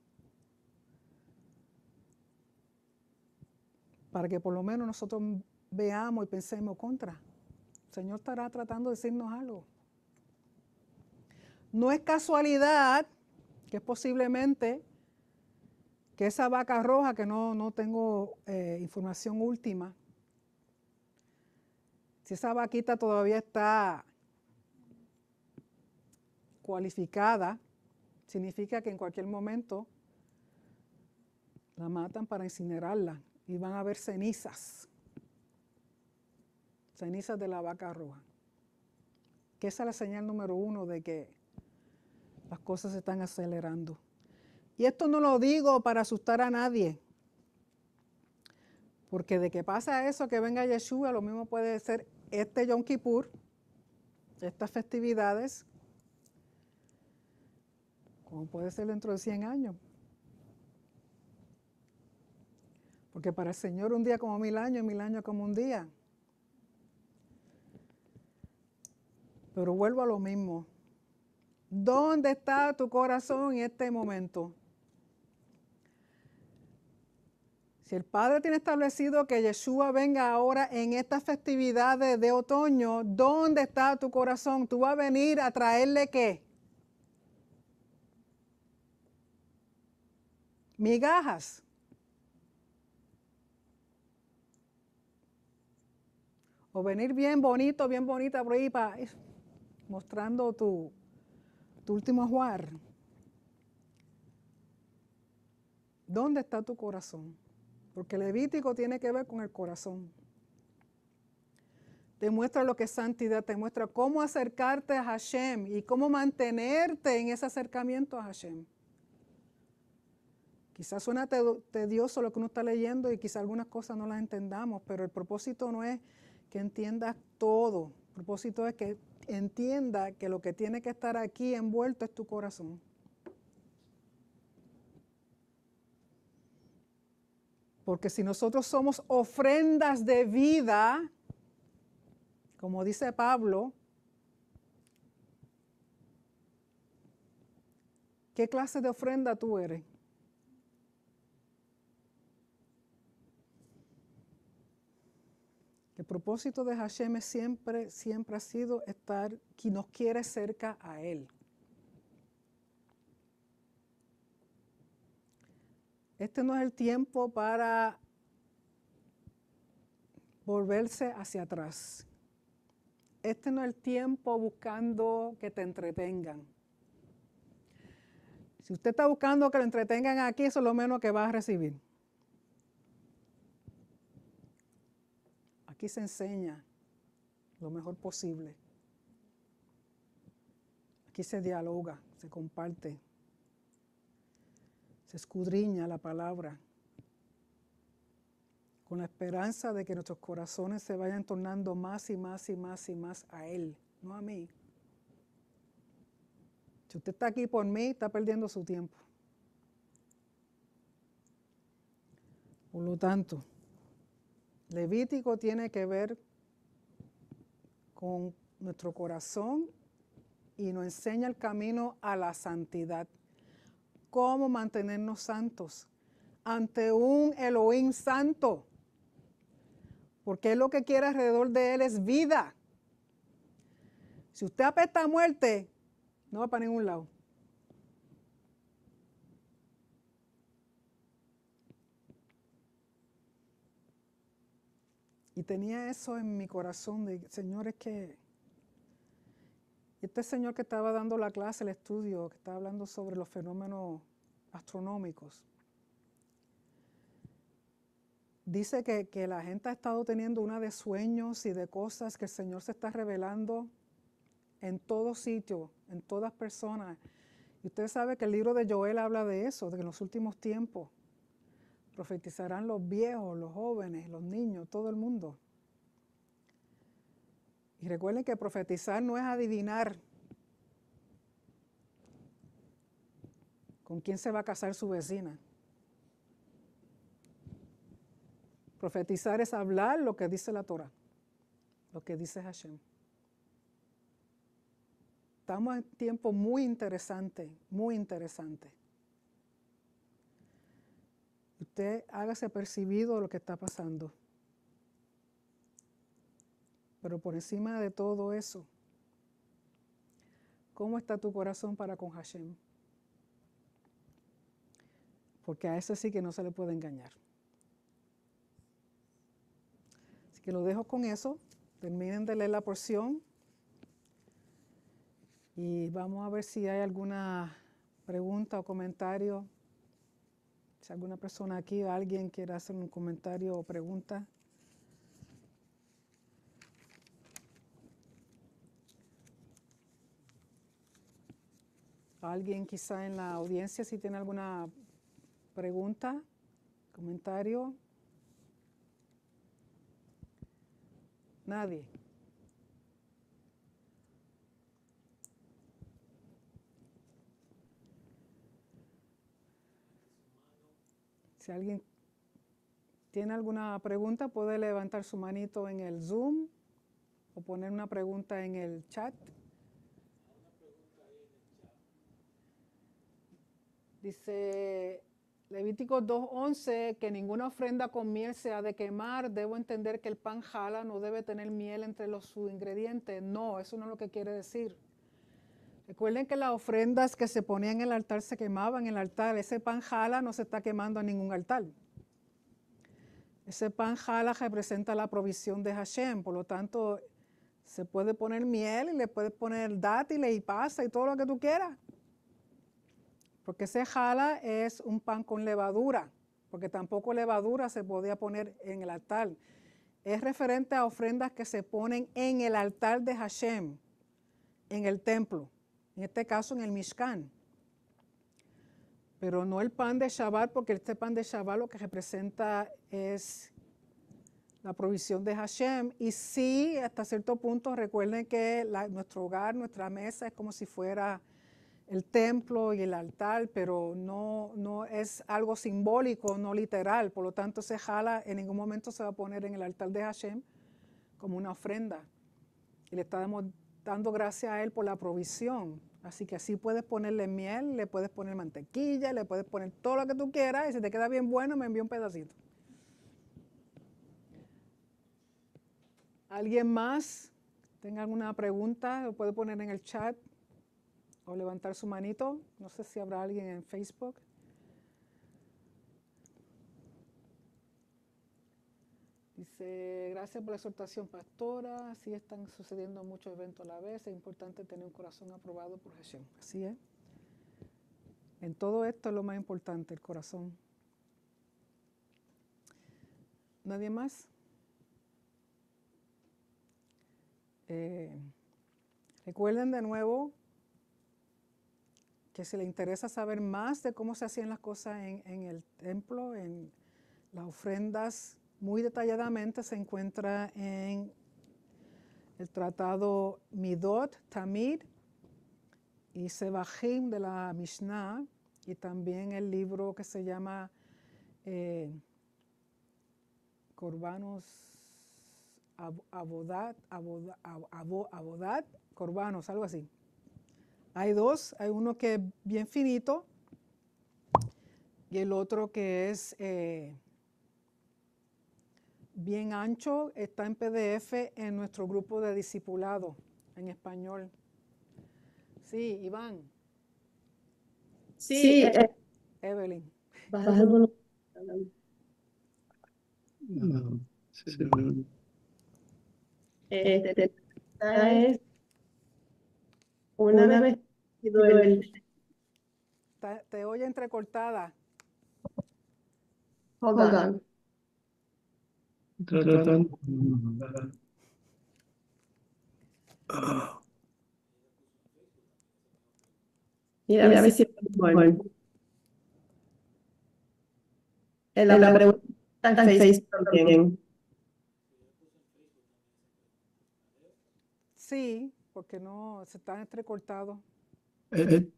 para que por lo menos nosotros veamos y pensemos contra. El Señor estará tratando de decirnos algo. No es casualidad que es posiblemente que esa vaca roja, que no, tengo eh, información última, si esa vaquita todavía está cualificada, significa que en cualquier momento la matan para incinerarla y van a haber cenizas, cenizas de la vaca roja, que esa es la señal número uno de que las cosas se están acelerando. Y esto no lo digo para asustar a nadie, porque de que pasa eso, que venga Yeshua, lo mismo puede ser este Yom Kippur, estas festividades, como puede ser dentro de 100 años. Porque para el Señor un día como mil años, y mil años como un día. Pero vuelvo a lo mismo. ¿Dónde está tu corazón en este momento? Si el Padre tiene establecido que Yeshua venga ahora en estas festividades de otoño, ¿dónde está tu corazón? ¿Tú vas a venir a traerle qué? Migajas. O venir bien bonito, bien bonita por ahí, para, mostrando tu, último ajuar, ¿dónde está tu corazón? Porque Levítico tiene que ver con el corazón. Te muestra lo que es santidad, te muestra cómo acercarte a Hashem y cómo mantenerte en ese acercamiento a Hashem. Quizás suena tedioso lo que uno está leyendo y quizás algunas cosas no las entendamos, pero el propósito no es que entiendas todo. El propósito es que entienda que lo que tiene que estar aquí envuelto es tu corazón. Porque si nosotros somos ofrendas de vida, como dice Pablo, ¿qué clase de ofrenda tú eres? propósito de Hashem siempre, siempre ha sido estar, quien nos quiere cerca a Él. Este no es el tiempo para volverse hacia atrás. Este no es el tiempo buscando que te entretengan. Si usted está buscando que lo entretengan aquí, eso es lo menos que va a recibir. Aquí se enseña lo mejor posible. Aquí se dialoga, se comparte, se escudriña la palabra con la esperanza de que nuestros corazones se vayan tornando más y más y más y más a Él, no a mí. Si usted está aquí por mí, está perdiendo su tiempo. Por lo tanto, Levítico tiene que ver con nuestro corazón y nos enseña el camino a la santidad. Cómo mantenernos santos ante un Elohim santo. Porque lo que quiere alrededor de él es vida. Si usted apesta a muerte, no va para ningún lado. Y tenía eso en mi corazón de, Señor, es que este señor que estaba dando la clase, el estudio, que estaba hablando sobre los fenómenos astronómicos, dice que, que, la gente ha estado teniendo una de sueños y de cosas que el Señor se está revelando en todo sitio, en todas personas. Y usted sabe que el libro de Joel habla de eso, de que en los últimos tiempos Profetizarán los viejos, los jóvenes, los niños, todo el mundo. Y recuerden que profetizar no es adivinar con quién se va a casar su vecina. Profetizar es hablar lo que dice la Torah, lo que dice Hashem. Estamos en tiempo muy interesante, muy interesante usted hágase percibido lo que está pasando. Pero por encima de todo eso, ¿cómo está tu corazón para con Hashem? Porque a ese sí que no se le puede engañar. Así que lo dejo con eso. Terminen de leer la porción. Y vamos a ver si hay alguna pregunta o comentario. Si alguna persona aquí o alguien quiere hacer un comentario o pregunta. Alguien quizá en la audiencia si tiene alguna pregunta, comentario. Nadie. Si alguien tiene alguna pregunta, puede levantar su manito en el Zoom o poner una pregunta en el chat. Dice Levítico 2.11 que ninguna ofrenda con miel se ha de quemar. Debo entender que el pan jala no debe tener miel entre los, sus ingredientes. No, eso no es lo que quiere decir. Recuerden que las ofrendas que se ponían en el altar se quemaban en el altar. Ese pan jala no se está quemando en ningún altar. Ese pan jala representa la provisión de Hashem, por lo tanto, se puede poner miel y le puedes poner dátiles y pasa y todo lo que tú quieras. Porque ese jala es un pan con levadura, porque tampoco levadura se podía poner en el altar. Es referente a ofrendas que se ponen en el altar de Hashem, en el templo en este caso en el Mishkan. Pero no el pan de Shabbat, porque este pan de Shabbat lo que representa es la provisión de Hashem. Y sí, hasta cierto punto, recuerden que nuestro hogar, nuestra mesa es como si fuera el templo y el altar, pero no, no es algo simbólico, no literal. Por lo tanto, se jala, en ningún momento se va a poner en el altar de Hashem como una ofrenda. Y le está dando gracias a Él por la provisión. Así que así puedes ponerle miel, le puedes poner mantequilla, le puedes poner todo lo que tú quieras y si te queda bien bueno me envía un pedacito. ¿Alguien más? ¿Tenga alguna pregunta? Lo puede poner en el chat o levantar su manito. No sé si habrá alguien en Facebook. Dice, gracias por la exhortación pastora, sí están sucediendo muchos eventos a la vez, es importante tener un corazón aprobado por Hashem. Así es. En todo esto es lo más importante, el corazón. ¿Nadie más? Eh, recuerden de nuevo que si les interesa saber más de cómo se hacían las cosas en el templo, en las ofrendas muy detalladamente se encuentra en el tratado Midot, Tamid y Sebahim de la Mishnah y también el libro que se llama eh, Corbanos Abodat, Corbanos, algo así. Hay dos, hay uno que es bien finito y el otro que es... Eh, bien ancho, está en PDF en nuestro grupo de discipulado en español. Sí, Iván. Sí, Evelyn. Eh, eh, Evelyn. No, sí, este, esta es una, vez Te, oye entrecortada. Hold tratan Mira, a ver si la, pregunta en Facebook, también. Sí, porque no se está entrecortado. Eh, eh,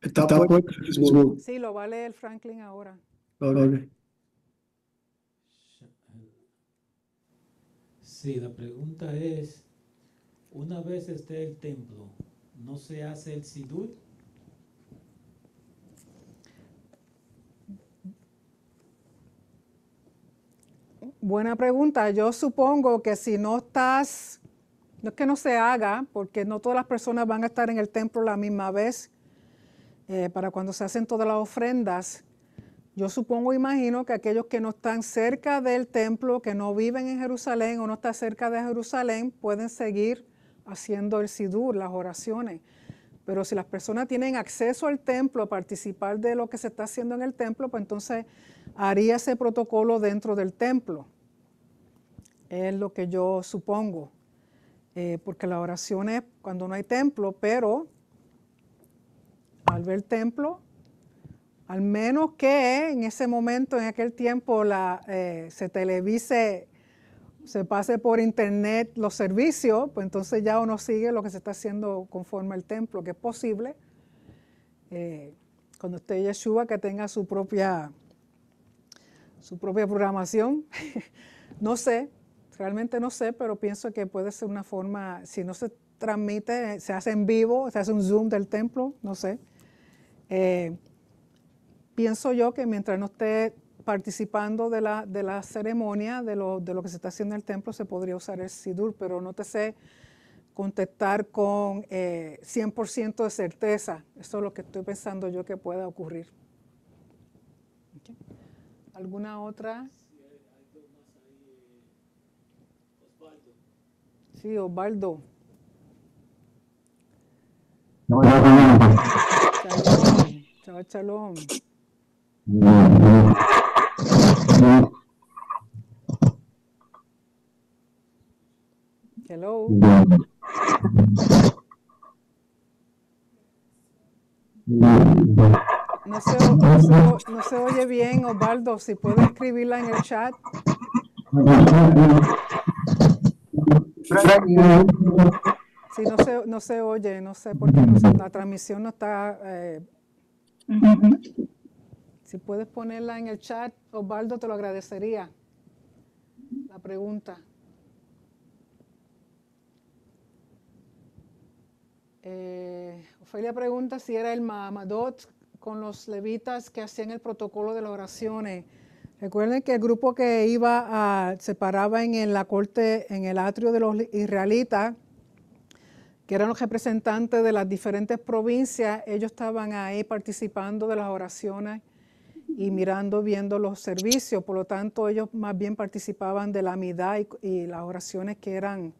está, está por Facebook. Sí, lo va a leer Franklin ahora. Lo, Vale. Sí, la pregunta es, una vez esté el templo, ¿no se hace el sidur? Buena pregunta. Yo supongo que si no estás, no es que no se haga, porque no todas las personas van a estar en el templo la misma vez. Eh, para cuando se hacen todas las ofrendas, yo supongo, imagino que aquellos que no están cerca del templo, que no viven en Jerusalén o no están cerca de Jerusalén, pueden seguir haciendo el sidur, las oraciones. Pero si las personas tienen acceso al templo, a participar de lo que se está haciendo en el templo, pues entonces haría ese protocolo dentro del templo. Es lo que yo supongo. Eh, porque la oración es cuando no hay templo, pero al ver templo al menos que en ese momento, en aquel tiempo, eh, se televise, se pase por internet los servicios, pues entonces ya uno sigue lo que se está haciendo conforme al templo, que es posible. Eh, cuando esté Yeshua, que tenga su propia, su propia programación. no sé, realmente no sé, pero pienso que puede ser una forma, si no se transmite, se hace en vivo, se hace un Zoom del templo, no sé. Eh, pienso yo que mientras no esté participando de la, de la ceremonia, de lo, que se está haciendo en el templo, se podría usar el sidur, pero no te sé contestar con 100% de certeza. Eso es lo que estoy pensando yo que pueda ocurrir. ¿Alguna otra? Sí, Osvaldo. No, no, Hello. No se, no, se, oye bien, Osvaldo, si puedo escribirla en el chat. Si no, se, no se, oye, no sé por qué la transmisión no está... Eh, si puedes ponerla en el chat, Osvaldo, te lo agradecería. La pregunta. Eh, Ofelia pregunta si era el Mahamadot con los levitas que hacían el protocolo de las oraciones. Recuerden que el grupo que iba a, se en, en la corte, en el atrio de los israelitas, que eran los representantes de las diferentes provincias, ellos estaban ahí participando de las oraciones y mirando, viendo los servicios. Por lo tanto, ellos más bien participaban de la amidad y, las oraciones que eran,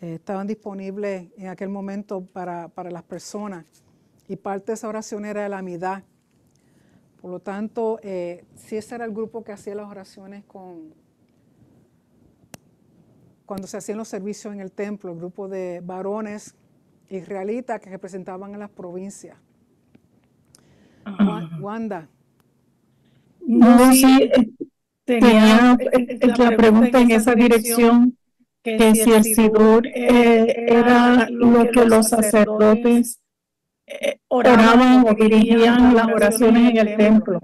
eh, estaban disponibles en aquel momento para, las personas. Y parte de esa oración era de la amidad. Por lo tanto, eh, si ese era el grupo que hacía las oraciones con cuando se hacían los servicios en el templo, el grupo de varones israelitas que representaban en las provincias. Wanda, no, sí, eh, tenía, la pregunta en esa dirección que si el Sidur eh, era lo que los sacerdotes eh, oraban o dirigían las oraciones en el templo.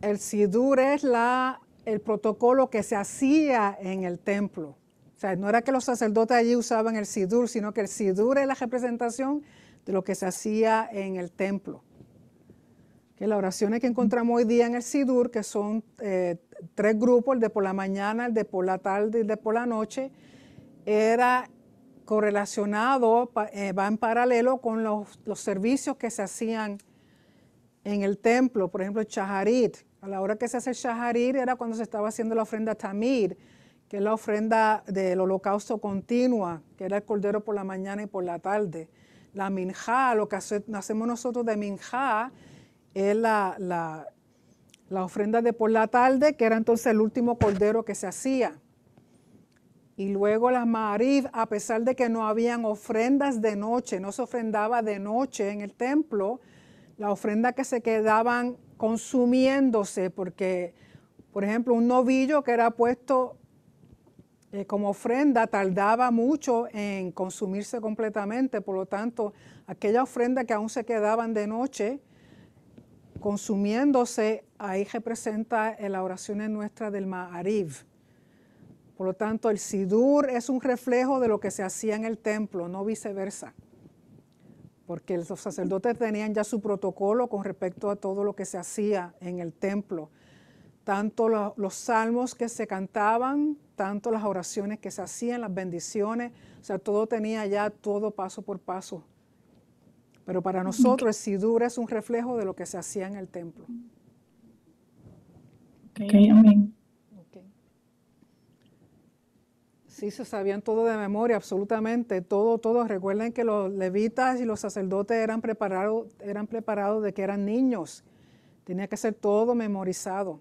El Sidur es la, el protocolo que se hacía en el templo. O sea, no era que los sacerdotes allí usaban el Sidur, sino que el Sidur es la representación de lo que se hacía en el templo las oraciones que encontramos hoy día en el SIDUR, que son eh, tres grupos, el de por la mañana, el de por la tarde y el de por la noche, era correlacionado, eh, va en paralelo con los, servicios que se hacían en el templo. Por ejemplo, el Shaharit. A la hora que se hace el Shaharit era cuando se estaba haciendo la ofrenda Tamir, que es la ofrenda del holocausto continua, que era el cordero por la mañana y por la tarde. La Minjá, lo que hacemos nosotros de Minjá, es la, ofrenda de por la tarde, que era entonces el último cordero que se hacía. Y luego las Maariv, a pesar de que no habían ofrendas de noche, no se ofrendaba de noche en el templo, la ofrenda que se quedaban consumiéndose, porque, por ejemplo, un novillo que era puesto eh, como ofrenda tardaba mucho en consumirse completamente, por lo tanto, aquella ofrenda que aún se quedaban de noche, consumiéndose, ahí representa la oración nuestra del Ma'ariv. Por lo tanto, el Sidur es un reflejo de lo que se hacía en el templo, no viceversa. Porque los sacerdotes tenían ya su protocolo con respecto a todo lo que se hacía en el templo. Tanto los salmos que se cantaban, tanto las oraciones que se hacían, las bendiciones, o sea, todo tenía ya todo paso por paso pero para nosotros si dura, es un reflejo de lo que se hacía en el templo. Ok, amén. Sí, se sabían todo de memoria, absolutamente, todo, todo. Recuerden que los levitas y los sacerdotes eran preparados eran preparados de que eran niños. Tenía que ser todo memorizado.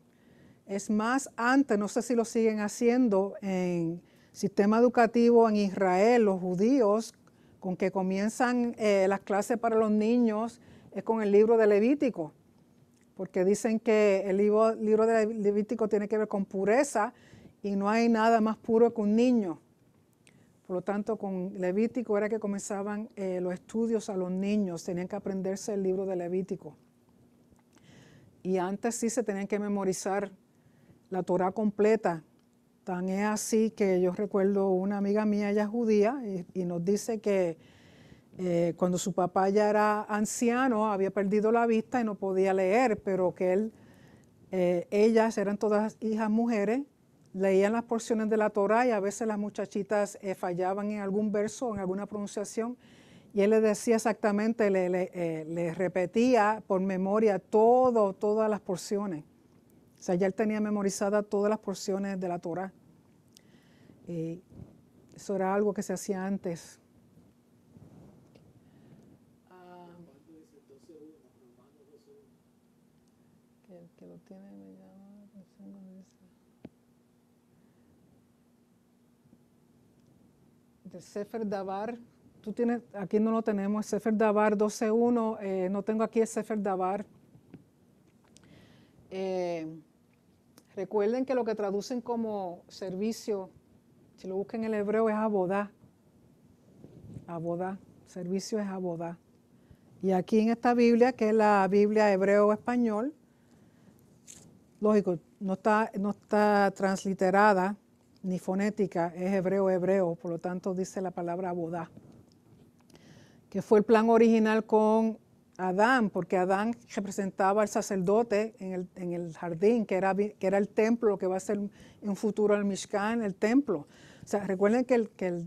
Es más, antes, no sé si lo siguen haciendo, en sistema educativo en Israel, los judíos con que comienzan eh, las clases para los niños es con el libro de Levítico, porque dicen que el libro, de Levítico tiene que ver con pureza y no hay nada más puro que un niño. Por lo tanto, con Levítico era que comenzaban eh, los estudios a los niños, tenían que aprenderse el libro de Levítico. Y antes sí se tenían que memorizar la Torah completa, Tan es así que yo recuerdo una amiga mía, ella es judía, y, nos dice que eh, cuando su papá ya era anciano, había perdido la vista y no podía leer, pero que él, eh, ellas eran todas hijas mujeres, leían las porciones de la Torah y a veces las muchachitas eh, fallaban en algún verso o en alguna pronunciación. Y él le decía exactamente, le, repetía por memoria todo, todas las porciones. O sea, ya él tenía memorizada todas las porciones de la Torah. eso era algo que se hacía antes. lo tiene De Sefer Davar, tú tienes, aquí no lo tenemos, Sefer Davar 12.1, eh, no tengo aquí el Sefer Davar. Eh, Recuerden que lo que traducen como servicio, si lo buscan en el hebreo, es abodá. Abodá, servicio es abodá. Y aquí en esta Biblia, que es la Biblia hebreo-español, lógico, no está, no está transliterada ni fonética, es hebreo-hebreo, por lo tanto dice la palabra abodá, que fue el plan original con Adán, porque Adán representaba al sacerdote en el, jardín, que era, que era, el templo, que va a ser en futuro el Mishkan, el templo. O sea, recuerden que el,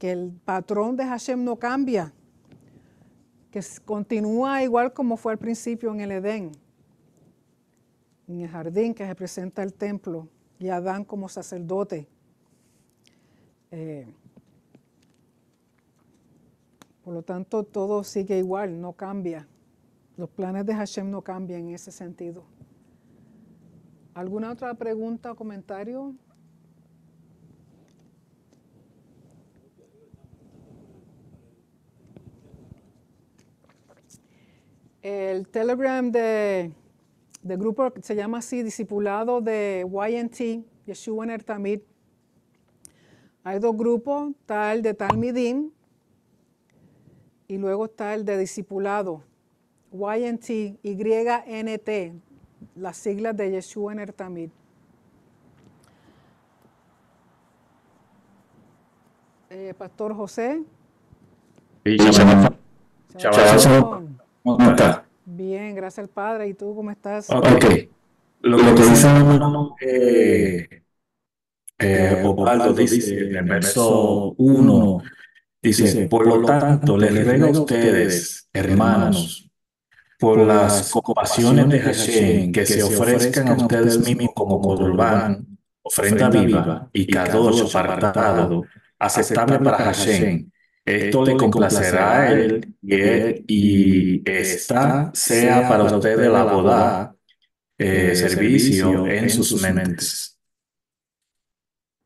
el, patrón de Hashem no cambia, que continúa igual como fue al principio en el Edén, en el jardín que representa el templo, y Adán como sacerdote. Eh, por lo tanto, todo sigue igual, no cambia. Los planes de Hashem no cambian en ese sentido. ¿Alguna otra pregunta o comentario? El Telegram de, de grupo se llama así, Discipulado de YNT, Yeshua Nertamid. Hay dos grupos, tal de Talmidim, y luego está el de discipulado, YNT, YNT, las siglas de Yeshua en el Eh, Pastor José. ¿Cómo está? Bien, gracias al Padre. ¿Y tú cómo estás? Ok. Lo, que dice hermano eh, eh, Obaldo eh, dice en el verso 1 Dice, por lo tanto, les ruego a ustedes, hermanos, por las ocupaciones de Hashem, que se ofrezcan a ustedes mismos como Corban, ofrenda viva y Kadosh apartado, aceptable para Hashem. Esto le complacerá a él y, sea para ustedes la boda, eh, eh, servicio en sus mentes.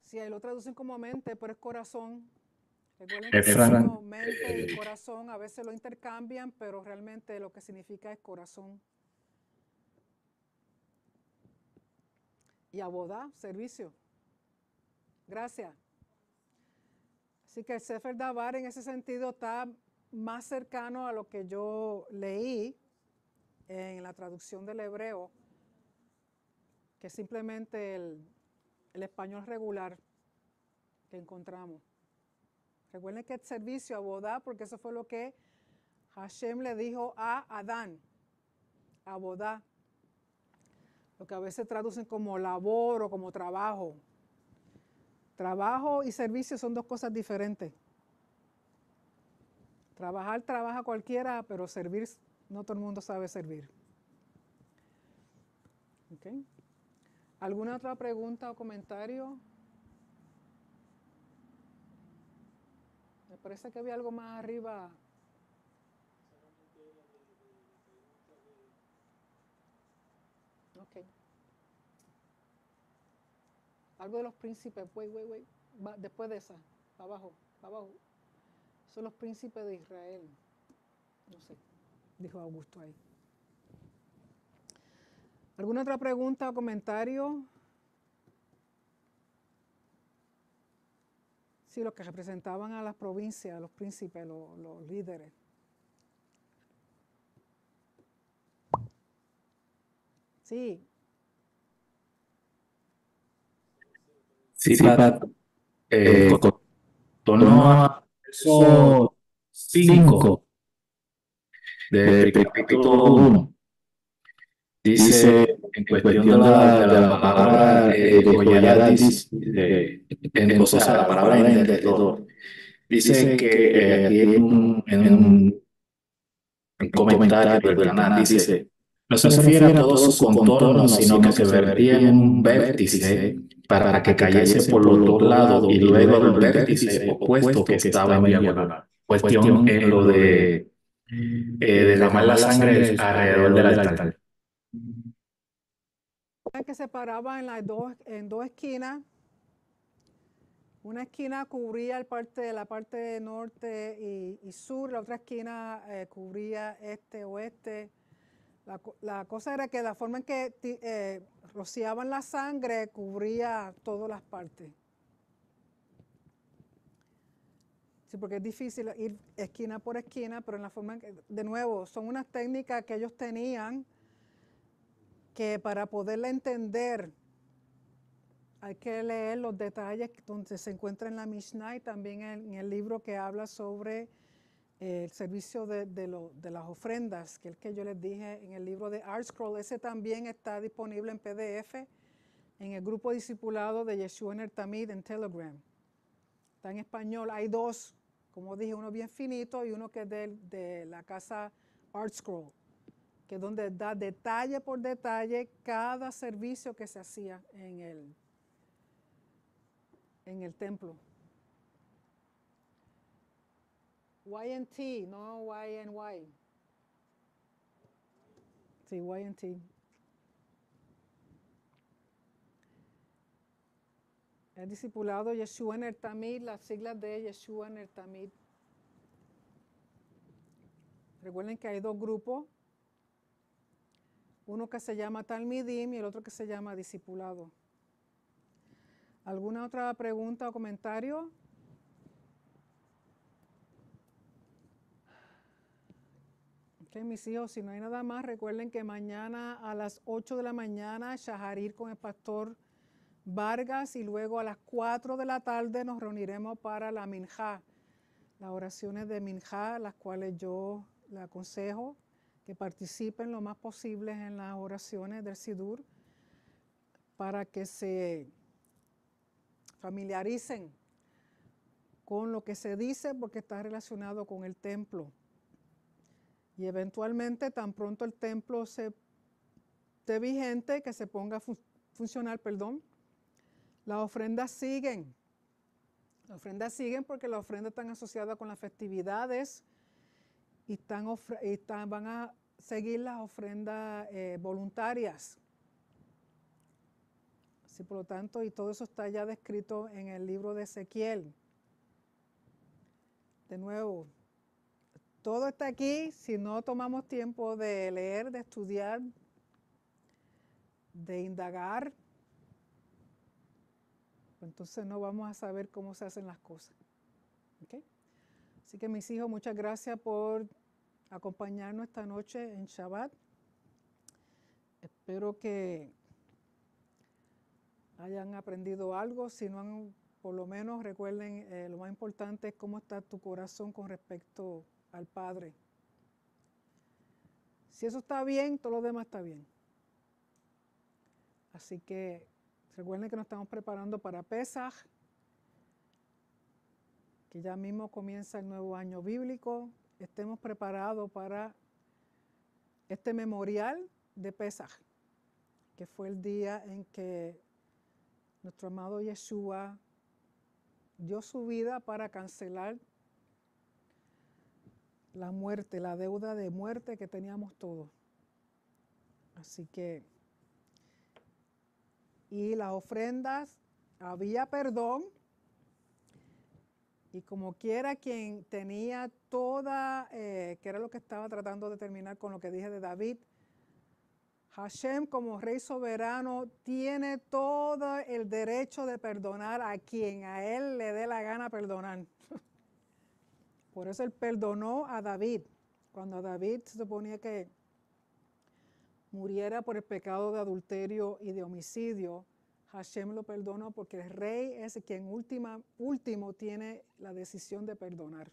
Si lo traducen como mente, pero es corazón. Es mente y eh. corazón a veces lo intercambian, pero realmente lo que significa es corazón. Y abodá, servicio. Gracias. Así que el Sefer Davar en ese sentido está más cercano a lo que yo leí en la traducción del hebreo, que simplemente el español regular que encontramos. Recuerden que es servicio, a abodá, porque eso fue lo que Hashem le dijo a Adán, a abodá, lo que a veces traducen como labor o como trabajo. Trabajo y servicio son dos cosas diferentes. Trabajar trabaja cualquiera, pero servir no todo el mundo sabe servir. Okay. ¿Alguna otra pregunta o comentario? parece que había algo más arriba. Ok. Algo de los príncipes, Después de esa, abajo, abajo. Son los príncipes de Israel. No sé, dijo Augusto ahí. ¿Alguna otra pregunta o comentario? Sí, los que representaban a las provincias, a los príncipes, los, líderes. Sí. Sí, claro. eh, tono verso 5 del capítulo 1. Dice, en cuestión de la, eh, palabra de, en, o sea, la palabra dice que eh, en un, comentario del dice, no se refiere todos sus contornos, sino que se vertía en un vértice para que cayese por los dos lados y luego el vértice opuesto que estaba en diagonal. Cuestión en lo de, eh, de la mala sangre alrededor del altar que se en, las dos, en dos esquinas. Una esquina cubría el parte, la parte norte y, sur, la otra esquina eh, cubría este, oeste. La, cosa era que la forma en que eh, rociaban la sangre cubría todas las partes. Sí, porque es difícil ir esquina por esquina, pero en la forma de nuevo, son unas técnicas que ellos tenían que para poderla entender hay que leer los detalles donde se encuentra en la Mishnah y también en, el libro que habla sobre eh, el servicio de, de, las ofrendas, que es el que yo les dije en el libro de Art Scroll. Ese también está disponible en PDF en el grupo discipulado de Yeshua Tamid en Telegram. Está en español. Hay dos, como dije, uno bien finito y uno que es de, de la casa Art Scroll que es donde da detalle por detalle cada servicio que se hacía en el, en el templo. YNT, no YNY. Sí, YNT. El discipulado Yeshua tamil las siglas de Yeshua tamil Recuerden que hay dos grupos uno que se llama Talmidim y el otro que se llama Discipulado. ¿Alguna otra pregunta o comentario? Ok, mis hijos, si no hay nada más, recuerden que mañana a las 8 de la mañana, Shaharir con el pastor Vargas y luego a las 4 de la tarde nos reuniremos para la Minjá, las oraciones de Minjá, las cuales yo le aconsejo que participen lo más posible en las oraciones del SIDUR para que se familiaricen con lo que se dice porque está relacionado con el templo. Y eventualmente tan pronto el templo se esté vigente, que se ponga a funcionar, perdón, las ofrendas siguen. Las ofrendas siguen porque las ofrendas están asociadas con las festividades, y están, van a seguir las ofrendas eh, voluntarias. Así por lo tanto, y todo eso está ya descrito en el libro de Ezequiel. De nuevo, todo está aquí, si no tomamos tiempo de leer, de estudiar, de indagar, entonces no vamos a saber cómo se hacen las cosas. Así que mis hijos, muchas gracias por acompañarnos esta noche en Shabbat. Espero que hayan aprendido algo. Si no han, por lo menos recuerden, eh, lo más importante es cómo está tu corazón con respecto al Padre. Si eso está bien, todo lo demás está bien. Así que recuerden que nos estamos preparando para Pesach, que ya mismo comienza el nuevo año bíblico, estemos preparados para este memorial de Pesaj, que fue el día en que nuestro amado Yeshua dio su vida para cancelar la muerte, la deuda de muerte que teníamos todos. Así que, y las ofrendas, había perdón y como quiera quien tenía toda, eh, que era lo que estaba tratando de terminar con lo que dije de David, Hashem como rey soberano tiene todo el derecho de perdonar a quien a él le dé la gana perdonar. Por eso él perdonó a David, cuando David se suponía que muriera por el pecado de adulterio y de homicidio, Hashem lo perdonó porque el rey es quien última, último tiene la decisión de perdonar.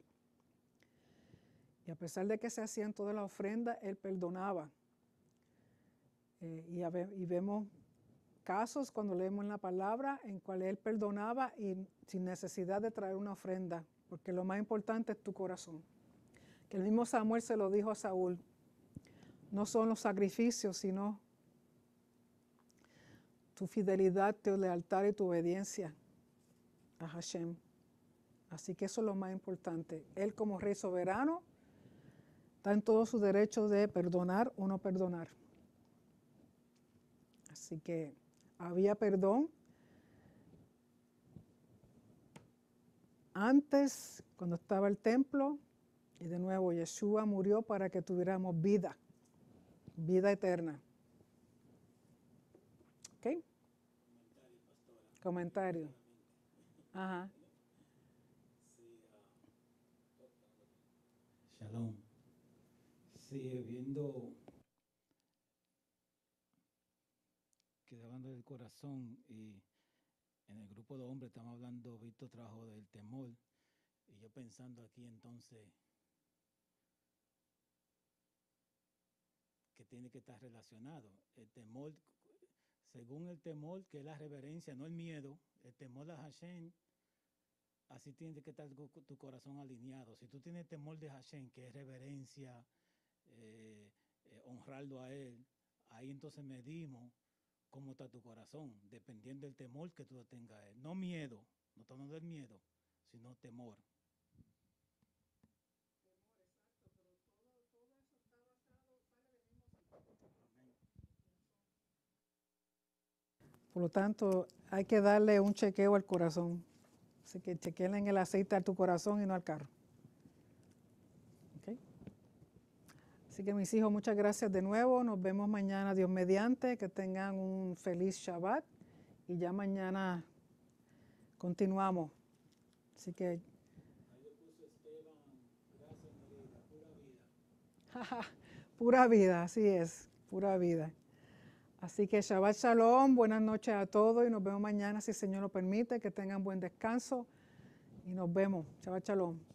Y a pesar de que se hacían todas las ofrendas, él perdonaba. Eh, y, vemos casos cuando leemos la palabra en cual él perdonaba y sin necesidad de traer una ofrenda, porque lo más importante es tu corazón. Que el mismo Samuel se lo dijo a Saúl, no son los sacrificios, sino tu fidelidad, tu lealtad y tu obediencia a Hashem. Así que eso es lo más importante. Él como rey soberano está en todo su derecho de perdonar o no perdonar. Así que había perdón antes, cuando estaba el templo, y de nuevo Yeshua murió para que tuviéramos vida, vida eterna. Comentario. Ajá. Shalom. Sí, viendo que hablando del corazón y en el grupo de hombres estamos hablando, Víctor trabajo del temor y yo pensando aquí entonces que tiene que estar relacionado el temor según el temor, que es la reverencia, no el miedo, el temor de Hashem, así tiene que estar tu corazón alineado. Si tú tienes temor de Hashem, que es reverencia, eh, eh, honrarlo a Él, ahí entonces medimos cómo está tu corazón, dependiendo del temor que tú tengas Él. No miedo, no estamos del miedo, sino temor. Por lo tanto, hay que darle un chequeo al corazón. Así que chequeen el aceite a tu corazón y no al carro. Así que mis hijos, muchas gracias de nuevo. Nos vemos mañana, Dios mediante. Que tengan un feliz Shabbat. Y ya mañana continuamos. Así que... pura vida, así es, pura vida. Así que Shabbat Shalom, buenas noches a todos y nos vemos mañana si el Señor lo permite, que tengan buen descanso y nos vemos. Shabbat Shalom.